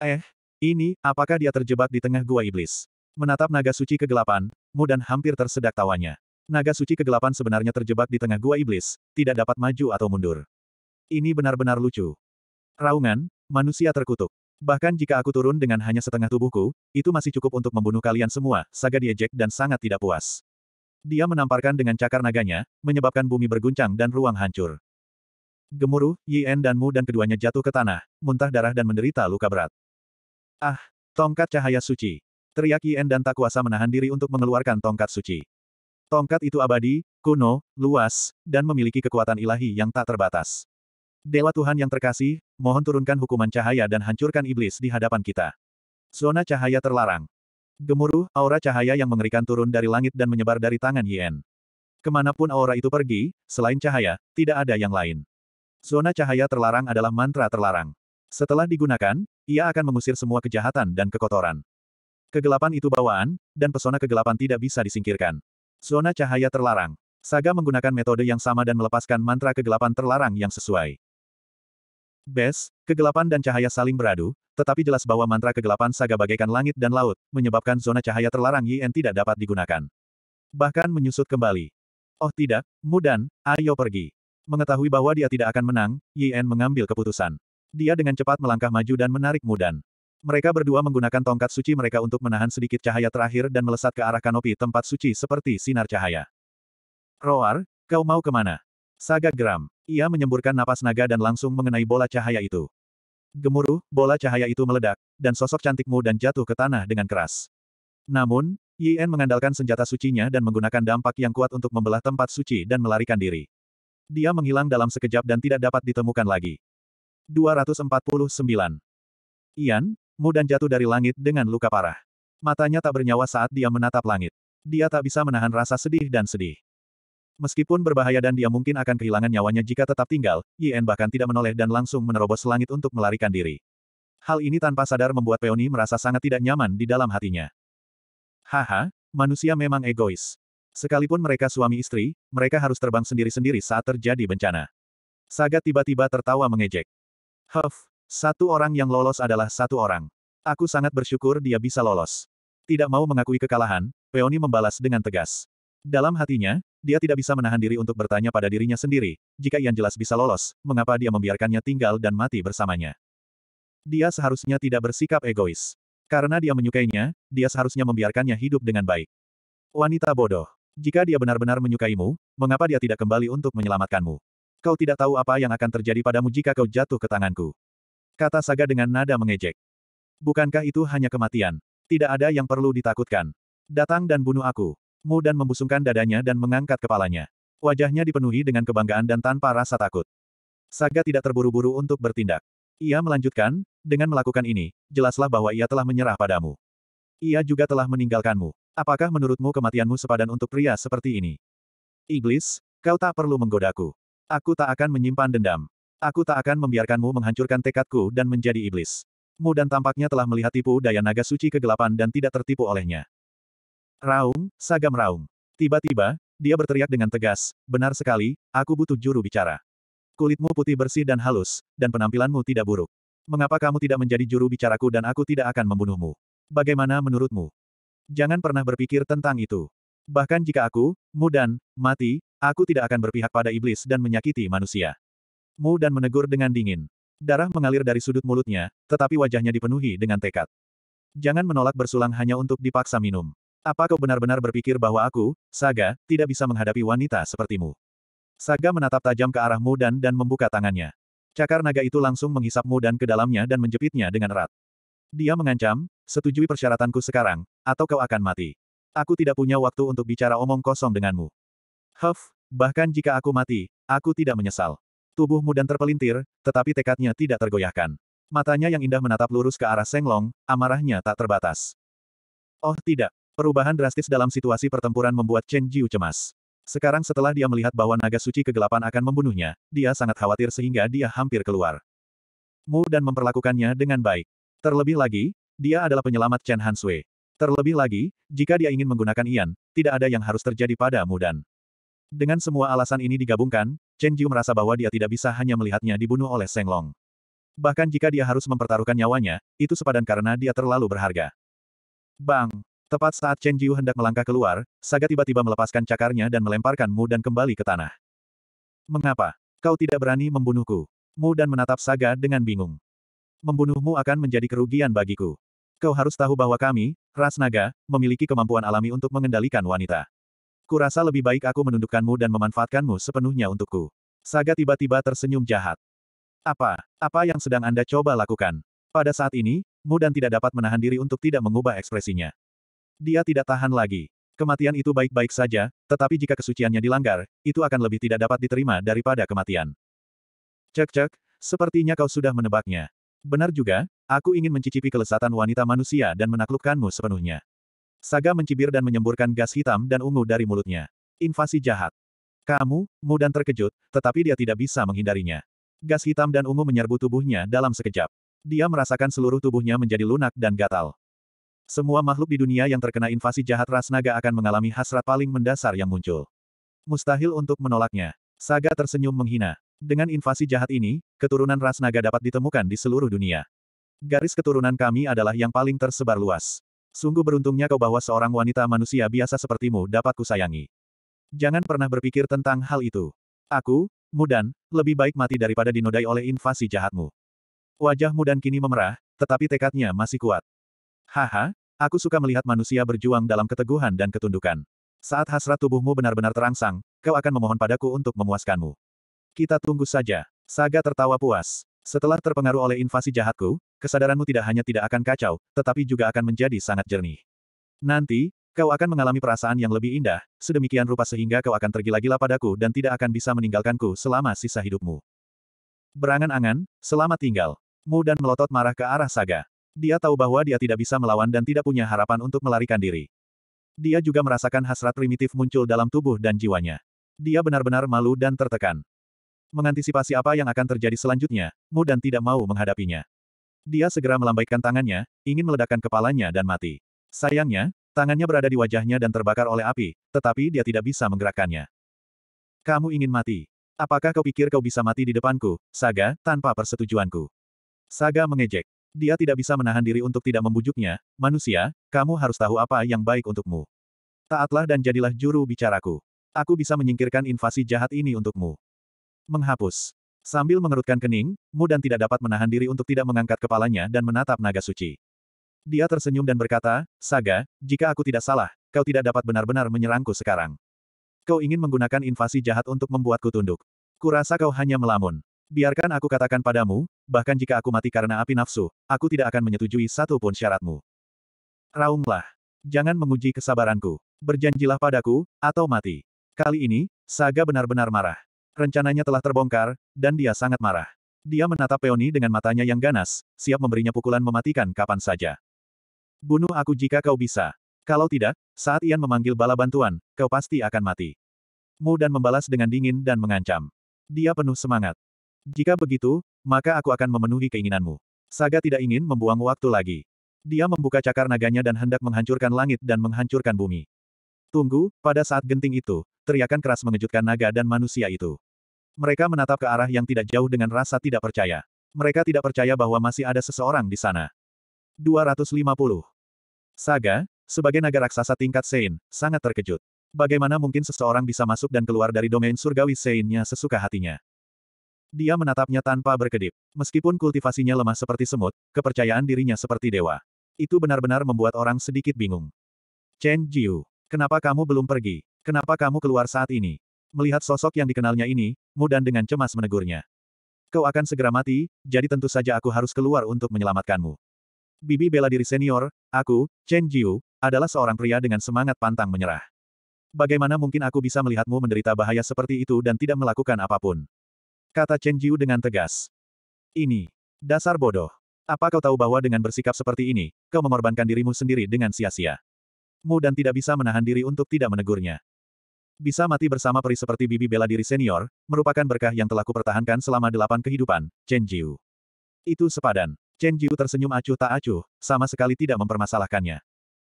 Eh, ini, apakah dia terjebak di tengah gua iblis? Menatap naga suci kegelapan, Mudan hampir tersedak tawanya. Naga suci kegelapan sebenarnya terjebak di tengah gua iblis, tidak dapat maju atau mundur. Ini benar-benar lucu. Raungan, manusia terkutuk. Bahkan jika aku turun dengan hanya setengah tubuhku, itu masih cukup untuk membunuh kalian semua, saga diejek dan sangat tidak puas. Dia menamparkan dengan cakar naganya, menyebabkan bumi berguncang dan ruang hancur. Gemuruh, Yen dan Mu dan keduanya jatuh ke tanah, muntah darah dan menderita luka berat. Ah, tongkat cahaya suci. Teriak Yen dan tak kuasa menahan diri untuk mengeluarkan tongkat suci. Tongkat itu abadi, kuno, luas, dan memiliki kekuatan ilahi yang tak terbatas. Dewa Tuhan yang terkasih, mohon turunkan hukuman cahaya dan hancurkan iblis di hadapan kita. Zona cahaya terlarang. Gemuruh, aura cahaya yang mengerikan turun dari langit dan menyebar dari tangan Yen. Kemanapun aura itu pergi, selain cahaya, tidak ada yang lain. Zona cahaya terlarang adalah mantra terlarang. Setelah digunakan, ia akan mengusir semua kejahatan dan kekotoran. Kegelapan itu bawaan, dan pesona kegelapan tidak bisa disingkirkan. Zona cahaya terlarang. Saga menggunakan metode yang sama dan melepaskan mantra kegelapan terlarang yang sesuai. Bes, kegelapan dan cahaya saling beradu, tetapi jelas bahwa mantra kegelapan saga bagaikan langit dan laut, menyebabkan zona cahaya terlarang Yen tidak dapat digunakan. Bahkan menyusut kembali. Oh tidak, Mudan, ayo pergi. Mengetahui bahwa dia tidak akan menang, Yen mengambil keputusan. Dia dengan cepat melangkah maju dan menarik Mudan. Mereka berdua menggunakan tongkat suci mereka untuk menahan sedikit cahaya terakhir dan melesat ke arah kanopi tempat suci seperti sinar cahaya. Roar, kau mau kemana? Saga Geram. Ia menyemburkan napas naga dan langsung mengenai bola cahaya itu. Gemuruh, bola cahaya itu meledak, dan sosok cantikmu dan jatuh ke tanah dengan keras. Namun, Yien mengandalkan senjata sucinya dan menggunakan dampak yang kuat untuk membelah tempat suci dan melarikan diri. Dia menghilang dalam sekejap dan tidak dapat ditemukan lagi. 249. Ian, Mu dan jatuh dari langit dengan luka parah. Matanya tak bernyawa saat dia menatap langit. Dia tak bisa menahan rasa sedih dan sedih. Meskipun berbahaya dan dia mungkin akan kehilangan nyawanya jika tetap tinggal, Yen bahkan tidak menoleh dan langsung menerobos langit untuk melarikan diri. Hal ini tanpa sadar membuat Peony merasa sangat tidak nyaman di dalam hatinya. Haha, manusia memang egois. Sekalipun mereka suami istri, mereka harus terbang sendiri-sendiri saat terjadi bencana. Saga tiba-tiba tertawa mengejek. Huff, satu orang yang lolos adalah satu orang. Aku sangat bersyukur dia bisa lolos. Tidak mau mengakui kekalahan, Peony membalas dengan tegas. Dalam hatinya, dia tidak bisa menahan diri untuk bertanya pada dirinya sendiri, jika Ian jelas bisa lolos, mengapa dia membiarkannya tinggal dan mati bersamanya. Dia seharusnya tidak bersikap egois. Karena dia menyukainya, dia seharusnya membiarkannya hidup dengan baik. Wanita bodoh. Jika dia benar-benar menyukaimu, mengapa dia tidak kembali untuk menyelamatkanmu? Kau tidak tahu apa yang akan terjadi padamu jika kau jatuh ke tanganku. Kata Saga dengan nada mengejek. Bukankah itu hanya kematian? Tidak ada yang perlu ditakutkan. Datang dan bunuh aku. Mu dan membusungkan dadanya dan mengangkat kepalanya. Wajahnya dipenuhi dengan kebanggaan dan tanpa rasa takut. Saga tidak terburu-buru untuk bertindak. Ia melanjutkan, dengan melakukan ini, jelaslah bahwa ia telah menyerah padamu. Ia juga telah meninggalkanmu. Apakah menurutmu kematianmu sepadan untuk pria seperti ini? Iblis, kau tak perlu menggodaku. Aku tak akan menyimpan dendam. Aku tak akan membiarkanmu menghancurkan tekadku dan menjadi iblis. Mu dan tampaknya telah melihat tipu daya naga suci kegelapan dan tidak tertipu olehnya. Raung, Sagam Raung. Tiba-tiba, dia berteriak dengan tegas, benar sekali, aku butuh juru bicara. Kulitmu putih bersih dan halus, dan penampilanmu tidak buruk. Mengapa kamu tidak menjadi juru bicaraku dan aku tidak akan membunuhmu? Bagaimana menurutmu? Jangan pernah berpikir tentang itu. Bahkan jika aku, mu dan, mati, aku tidak akan berpihak pada iblis dan menyakiti manusia. Mu dan menegur dengan dingin. Darah mengalir dari sudut mulutnya, tetapi wajahnya dipenuhi dengan tekad. Jangan menolak bersulang hanya untuk dipaksa minum. Apa kau benar-benar berpikir bahwa aku, Saga, tidak bisa menghadapi wanita sepertimu? Saga menatap tajam ke arahmu dan dan membuka tangannya. Cakar naga itu langsung menghisapmu dan ke dalamnya dan menjepitnya dengan erat. Dia mengancam, setujui persyaratanku sekarang, atau kau akan mati. Aku tidak punya waktu untuk bicara omong kosong denganmu. Huff, bahkan jika aku mati, aku tidak menyesal. Tubuhmu dan terpelintir, tetapi tekadnya tidak tergoyahkan. Matanya yang indah menatap lurus ke arah Senglong, amarahnya tak terbatas. Oh tidak, Perubahan drastis dalam situasi pertempuran membuat Chen Jiu cemas. Sekarang setelah dia melihat bahwa naga suci kegelapan akan membunuhnya, dia sangat khawatir sehingga dia hampir keluar. Mu dan memperlakukannya dengan baik. Terlebih lagi, dia adalah penyelamat Chen Han Terlebih lagi, jika dia ingin menggunakan Ian, tidak ada yang harus terjadi pada Mu Dan. Dengan semua alasan ini digabungkan, Chen Jiu merasa bahwa dia tidak bisa hanya melihatnya dibunuh oleh Seng Long. Bahkan jika dia harus mempertaruhkan nyawanya, itu sepadan karena dia terlalu berharga. Bang! Tepat saat Chen Jiu hendak melangkah keluar, Saga tiba-tiba melepaskan cakarnya dan melemparkan Mu dan kembali ke tanah. Mengapa? Kau tidak berani membunuhku. Mu dan menatap Saga dengan bingung. Membunuhmu akan menjadi kerugian bagiku. Kau harus tahu bahwa kami, ras naga, memiliki kemampuan alami untuk mengendalikan wanita. Kurasa lebih baik aku menundukkanmu dan memanfaatkanmu sepenuhnya untukku. Saga tiba-tiba tersenyum jahat. Apa? Apa yang sedang Anda coba lakukan? Pada saat ini, Mu dan tidak dapat menahan diri untuk tidak mengubah ekspresinya. Dia tidak tahan lagi. Kematian itu baik-baik saja, tetapi jika kesuciannya dilanggar, itu akan lebih tidak dapat diterima daripada kematian. Cek-cek, sepertinya kau sudah menebaknya. Benar juga, aku ingin mencicipi kelesatan wanita manusia dan menaklukkanmu sepenuhnya. Saga mencibir dan menyemburkan gas hitam dan ungu dari mulutnya. Invasi jahat. Kamu, mudan terkejut, tetapi dia tidak bisa menghindarinya. Gas hitam dan ungu menyerbu tubuhnya dalam sekejap. Dia merasakan seluruh tubuhnya menjadi lunak dan gatal. Semua makhluk di dunia yang terkena invasi jahat ras naga akan mengalami hasrat paling mendasar yang muncul. Mustahil untuk menolaknya. Saga tersenyum menghina. Dengan invasi jahat ini, keturunan ras naga dapat ditemukan di seluruh dunia. Garis keturunan kami adalah yang paling tersebar luas. Sungguh beruntungnya kau bahwa seorang wanita manusia biasa sepertimu dapat kusayangi. Jangan pernah berpikir tentang hal itu. Aku, Mudan, lebih baik mati daripada dinodai oleh invasi jahatmu. Wajah Mudan kini memerah, tetapi tekadnya masih kuat. Haha, Aku suka melihat manusia berjuang dalam keteguhan dan ketundukan. Saat hasrat tubuhmu benar-benar terangsang, kau akan memohon padaku untuk memuaskanmu. Kita tunggu saja. Saga tertawa puas. Setelah terpengaruh oleh invasi jahatku, kesadaranmu tidak hanya tidak akan kacau, tetapi juga akan menjadi sangat jernih. Nanti, kau akan mengalami perasaan yang lebih indah, sedemikian rupa sehingga kau akan tergila-gila padaku dan tidak akan bisa meninggalkanku selama sisa hidupmu. Berangan-angan, selamat tinggal. Mu dan melotot marah ke arah Saga. Dia tahu bahwa dia tidak bisa melawan dan tidak punya harapan untuk melarikan diri. Dia juga merasakan hasrat primitif muncul dalam tubuh dan jiwanya. Dia benar-benar malu dan tertekan. Mengantisipasi apa yang akan terjadi selanjutnya, Mu dan tidak mau menghadapinya. Dia segera melambaikan tangannya, ingin meledakkan kepalanya dan mati. Sayangnya, tangannya berada di wajahnya dan terbakar oleh api, tetapi dia tidak bisa menggerakkannya. Kamu ingin mati. Apakah kau pikir kau bisa mati di depanku, Saga, tanpa persetujuanku? Saga mengejek. Dia tidak bisa menahan diri untuk tidak membujuknya, manusia, kamu harus tahu apa yang baik untukmu. Taatlah dan jadilah juru bicaraku. Aku bisa menyingkirkan invasi jahat ini untukmu. Menghapus. Sambil mengerutkan kening, Mu dan tidak dapat menahan diri untuk tidak mengangkat kepalanya dan menatap naga suci. Dia tersenyum dan berkata, Saga, jika aku tidak salah, kau tidak dapat benar-benar menyerangku sekarang. Kau ingin menggunakan invasi jahat untuk membuatku tunduk. Kurasa kau hanya melamun. Biarkan aku katakan padamu, bahkan jika aku mati karena api nafsu, aku tidak akan menyetujui satu pun syaratmu. Raunglah. Jangan menguji kesabaranku. Berjanjilah padaku, atau mati. Kali ini, Saga benar-benar marah. Rencananya telah terbongkar, dan dia sangat marah. Dia menatap Peoni dengan matanya yang ganas, siap memberinya pukulan mematikan kapan saja. Bunuh aku jika kau bisa. Kalau tidak, saat Ian memanggil bala bantuan, kau pasti akan mati. Mu dan membalas dengan dingin dan mengancam. Dia penuh semangat. Jika begitu, maka aku akan memenuhi keinginanmu. Saga tidak ingin membuang waktu lagi. Dia membuka cakar naganya dan hendak menghancurkan langit dan menghancurkan bumi. Tunggu, pada saat genting itu, teriakan keras mengejutkan naga dan manusia itu. Mereka menatap ke arah yang tidak jauh dengan rasa tidak percaya. Mereka tidak percaya bahwa masih ada seseorang di sana. 250. Saga, sebagai naga raksasa tingkat Sein, sangat terkejut. Bagaimana mungkin seseorang bisa masuk dan keluar dari domain surgawi Seinnya sesuka hatinya? Dia menatapnya tanpa berkedip. Meskipun kultivasinya lemah seperti semut, kepercayaan dirinya seperti dewa. Itu benar-benar membuat orang sedikit bingung. Chen Jiu, kenapa kamu belum pergi? Kenapa kamu keluar saat ini? Melihat sosok yang dikenalnya ini, Mudan dengan cemas menegurnya. Kau akan segera mati, jadi tentu saja aku harus keluar untuk menyelamatkanmu. Bibi bela diri senior, aku, Chen Jiu, adalah seorang pria dengan semangat pantang menyerah. Bagaimana mungkin aku bisa melihatmu menderita bahaya seperti itu dan tidak melakukan apapun? Kata Chen Jiu dengan tegas. Ini. Dasar bodoh. Apa kau tahu bahwa dengan bersikap seperti ini, kau mengorbankan dirimu sendiri dengan sia-sia? Mu dan tidak bisa menahan diri untuk tidak menegurnya. Bisa mati bersama peri seperti bibi bela diri senior, merupakan berkah yang telah kupertahankan selama delapan kehidupan, Chen Jiu. Itu sepadan. Chen Jiu tersenyum acuh tak acuh, sama sekali tidak mempermasalahkannya.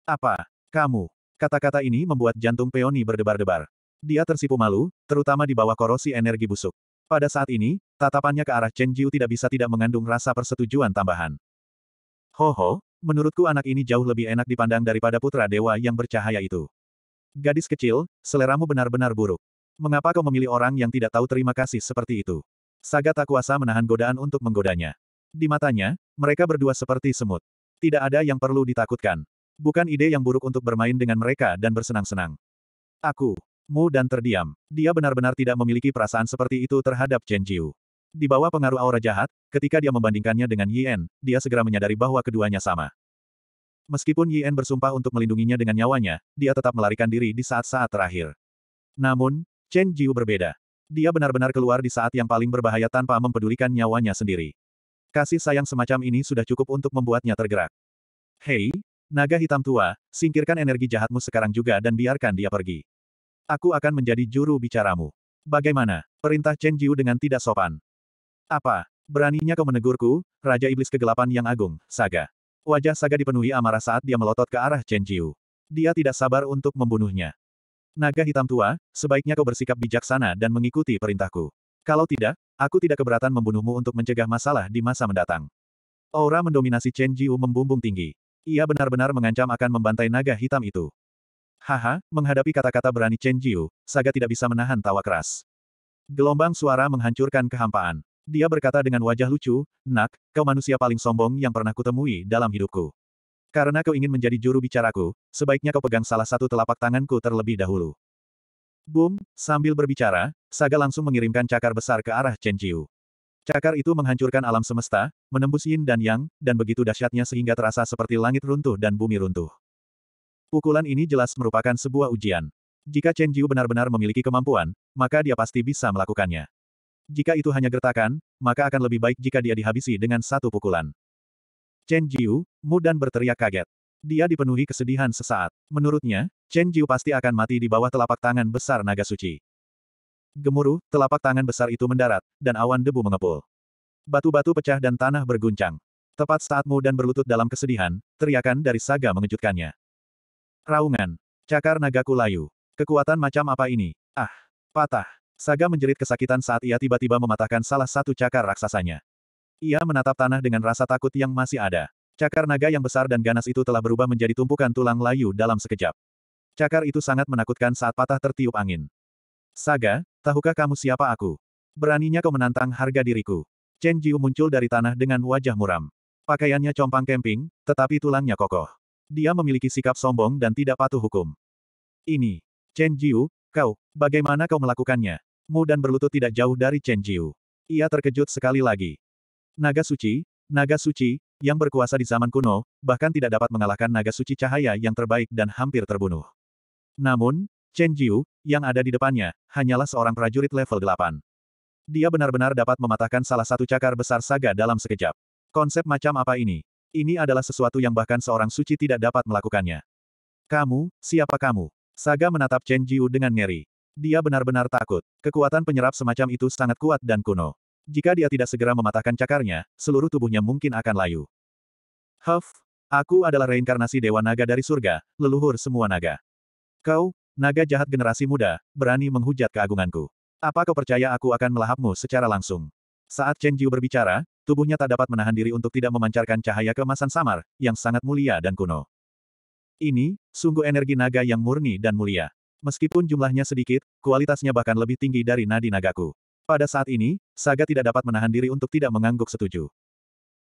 Apa? Kamu? Kata-kata ini membuat jantung Peony berdebar-debar. Dia tersipu malu, terutama di bawah korosi energi busuk. Pada saat ini, tatapannya ke arah Chen Jiu tidak bisa tidak mengandung rasa persetujuan tambahan. Ho-ho, menurutku anak ini jauh lebih enak dipandang daripada putra dewa yang bercahaya itu. Gadis kecil, seleramu benar-benar buruk. Mengapa kau memilih orang yang tidak tahu terima kasih seperti itu? Saga tak kuasa menahan godaan untuk menggodanya. Di matanya, mereka berdua seperti semut. Tidak ada yang perlu ditakutkan. Bukan ide yang buruk untuk bermain dengan mereka dan bersenang-senang. Aku, Mu dan terdiam. Dia benar-benar tidak memiliki perasaan seperti itu terhadap Chen Jiu. Di bawah pengaruh aura jahat, ketika dia membandingkannya dengan Yen, dia segera menyadari bahwa keduanya sama. Meskipun Yen bersumpah untuk melindunginya dengan nyawanya, dia tetap melarikan diri di saat-saat terakhir. Namun, Chen Jiu berbeda. Dia benar-benar keluar di saat yang paling berbahaya tanpa mempedulikan nyawanya sendiri. Kasih sayang semacam ini sudah cukup untuk membuatnya tergerak. Hei, naga hitam tua, singkirkan energi jahatmu sekarang juga dan biarkan dia pergi. Aku akan menjadi juru bicaramu. Bagaimana? Perintah Chen Jiu dengan tidak sopan. Apa? Beraninya kau menegurku, Raja Iblis Kegelapan yang Agung, Saga. Wajah Saga dipenuhi amarah saat dia melotot ke arah Chen Jiu. Dia tidak sabar untuk membunuhnya. Naga hitam tua, sebaiknya kau bersikap bijaksana dan mengikuti perintahku. Kalau tidak, aku tidak keberatan membunuhmu untuk mencegah masalah di masa mendatang. Aura mendominasi Chen Jiu membumbung tinggi. Ia benar-benar mengancam akan membantai naga hitam itu. Haha, menghadapi kata-kata berani Chen Jiu, Saga tidak bisa menahan tawa keras. Gelombang suara menghancurkan kehampaan. Dia berkata dengan wajah lucu, Nak, kau manusia paling sombong yang pernah kutemui dalam hidupku. Karena kau ingin menjadi juru bicaraku, sebaiknya kau pegang salah satu telapak tanganku terlebih dahulu. Boom, sambil berbicara, Saga langsung mengirimkan cakar besar ke arah Chen Jiu. Cakar itu menghancurkan alam semesta, menembus yin dan yang, dan begitu dahsyatnya sehingga terasa seperti langit runtuh dan bumi runtuh. Pukulan ini jelas merupakan sebuah ujian. Jika Chen Jiu benar-benar memiliki kemampuan, maka dia pasti bisa melakukannya. Jika itu hanya gertakan, maka akan lebih baik jika dia dihabisi dengan satu pukulan. Chen Jiu, mudan berteriak kaget. Dia dipenuhi kesedihan sesaat. Menurutnya, Chen Jiu pasti akan mati di bawah telapak tangan besar naga suci. Gemuruh, telapak tangan besar itu mendarat, dan awan debu mengepul. Batu-batu pecah dan tanah berguncang. Tepat saat Mu dan berlutut dalam kesedihan, teriakan dari Saga mengejutkannya. Raungan. Cakar naga layu. Kekuatan macam apa ini? Ah! Patah! Saga menjerit kesakitan saat ia tiba-tiba mematahkan salah satu cakar raksasanya. Ia menatap tanah dengan rasa takut yang masih ada. Cakar naga yang besar dan ganas itu telah berubah menjadi tumpukan tulang layu dalam sekejap. Cakar itu sangat menakutkan saat patah tertiup angin. Saga, tahukah kamu siapa aku? Beraninya kau menantang harga diriku. Chen Jiu muncul dari tanah dengan wajah muram. Pakaiannya compang kemping, tetapi tulangnya kokoh. Dia memiliki sikap sombong dan tidak patuh hukum. Ini. Chen Jiu, kau, bagaimana kau melakukannya? Mu dan berlutut tidak jauh dari Chen Jiu. Ia terkejut sekali lagi. Naga suci, naga suci, yang berkuasa di zaman kuno, bahkan tidak dapat mengalahkan naga suci cahaya yang terbaik dan hampir terbunuh. Namun, Chen Jiu, yang ada di depannya, hanyalah seorang prajurit level 8. Dia benar-benar dapat mematahkan salah satu cakar besar saga dalam sekejap. Konsep macam apa ini? Ini adalah sesuatu yang bahkan seorang suci tidak dapat melakukannya. Kamu, siapa kamu? Saga menatap Chen Jiu dengan ngeri. Dia benar-benar takut. Kekuatan penyerap semacam itu sangat kuat dan kuno. Jika dia tidak segera mematahkan cakarnya, seluruh tubuhnya mungkin akan layu. Huff, aku adalah reinkarnasi Dewa Naga dari surga, leluhur semua naga. Kau, naga jahat generasi muda, berani menghujat keagunganku. Apa kau percaya aku akan melahapmu secara langsung? Saat Chen Jiu berbicara, tubuhnya tak dapat menahan diri untuk tidak memancarkan cahaya kemasan samar, yang sangat mulia dan kuno. Ini, sungguh energi naga yang murni dan mulia. Meskipun jumlahnya sedikit, kualitasnya bahkan lebih tinggi dari nadi nagaku. Pada saat ini, Saga tidak dapat menahan diri untuk tidak mengangguk setuju.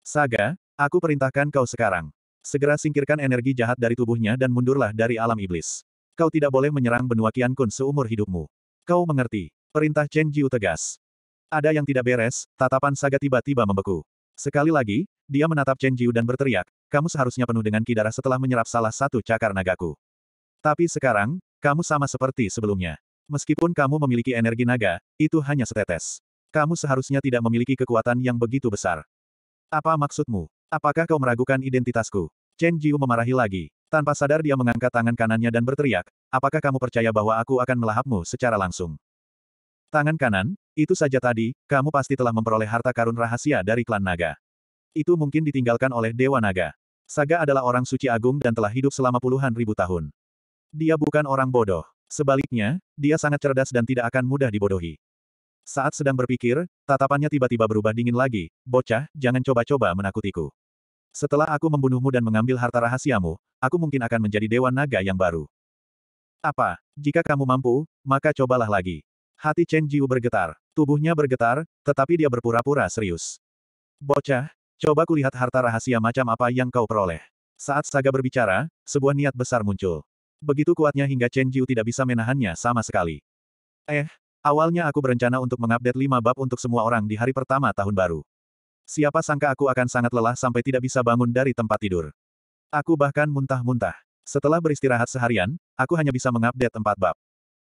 Saga, aku perintahkan kau sekarang. Segera singkirkan energi jahat dari tubuhnya dan mundurlah dari alam iblis. Kau tidak boleh menyerang benua Kian Kun seumur hidupmu. Kau mengerti. Perintah Chen Jiu tegas. Ada yang tidak beres, tatapan Saga tiba-tiba membeku. Sekali lagi, dia menatap Chen Jiu dan berteriak, kamu seharusnya penuh dengan kidara setelah menyerap salah satu cakar nagaku. Tapi sekarang, kamu sama seperti sebelumnya. Meskipun kamu memiliki energi naga, itu hanya setetes. Kamu seharusnya tidak memiliki kekuatan yang begitu besar. Apa maksudmu? Apakah kau meragukan identitasku? Chen Jiu memarahi lagi. Tanpa sadar dia mengangkat tangan kanannya dan berteriak, apakah kamu percaya bahwa aku akan melahapmu secara langsung? Tangan kanan, itu saja tadi, kamu pasti telah memperoleh harta karun rahasia dari klan naga. Itu mungkin ditinggalkan oleh Dewa Naga. Saga adalah orang suci agung dan telah hidup selama puluhan ribu tahun. Dia bukan orang bodoh. Sebaliknya, dia sangat cerdas dan tidak akan mudah dibodohi. Saat sedang berpikir, tatapannya tiba-tiba berubah dingin lagi, bocah, jangan coba-coba menakutiku. Setelah aku membunuhmu dan mengambil harta rahasiamu, aku mungkin akan menjadi Dewa Naga yang baru. Apa, jika kamu mampu, maka cobalah lagi. Hati Chen Jiu bergetar. Tubuhnya bergetar, tetapi dia berpura-pura serius. Bocah, coba kulihat harta rahasia macam apa yang kau peroleh. Saat Saga berbicara, sebuah niat besar muncul. Begitu kuatnya hingga Chen Jiu tidak bisa menahannya sama sekali. Eh, awalnya aku berencana untuk mengupdate lima bab untuk semua orang di hari pertama tahun baru. Siapa sangka aku akan sangat lelah sampai tidak bisa bangun dari tempat tidur. Aku bahkan muntah-muntah. Setelah beristirahat seharian, aku hanya bisa mengupdate empat bab.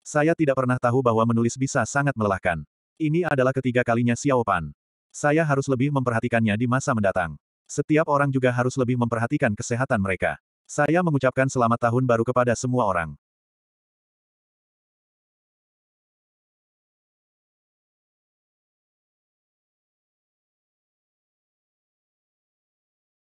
Saya tidak pernah tahu bahwa menulis bisa sangat melelahkan. Ini adalah ketiga kalinya Xiao Pan. Saya harus lebih memperhatikannya di masa mendatang. Setiap orang juga harus lebih memperhatikan kesehatan mereka. Saya mengucapkan selamat tahun baru kepada semua orang.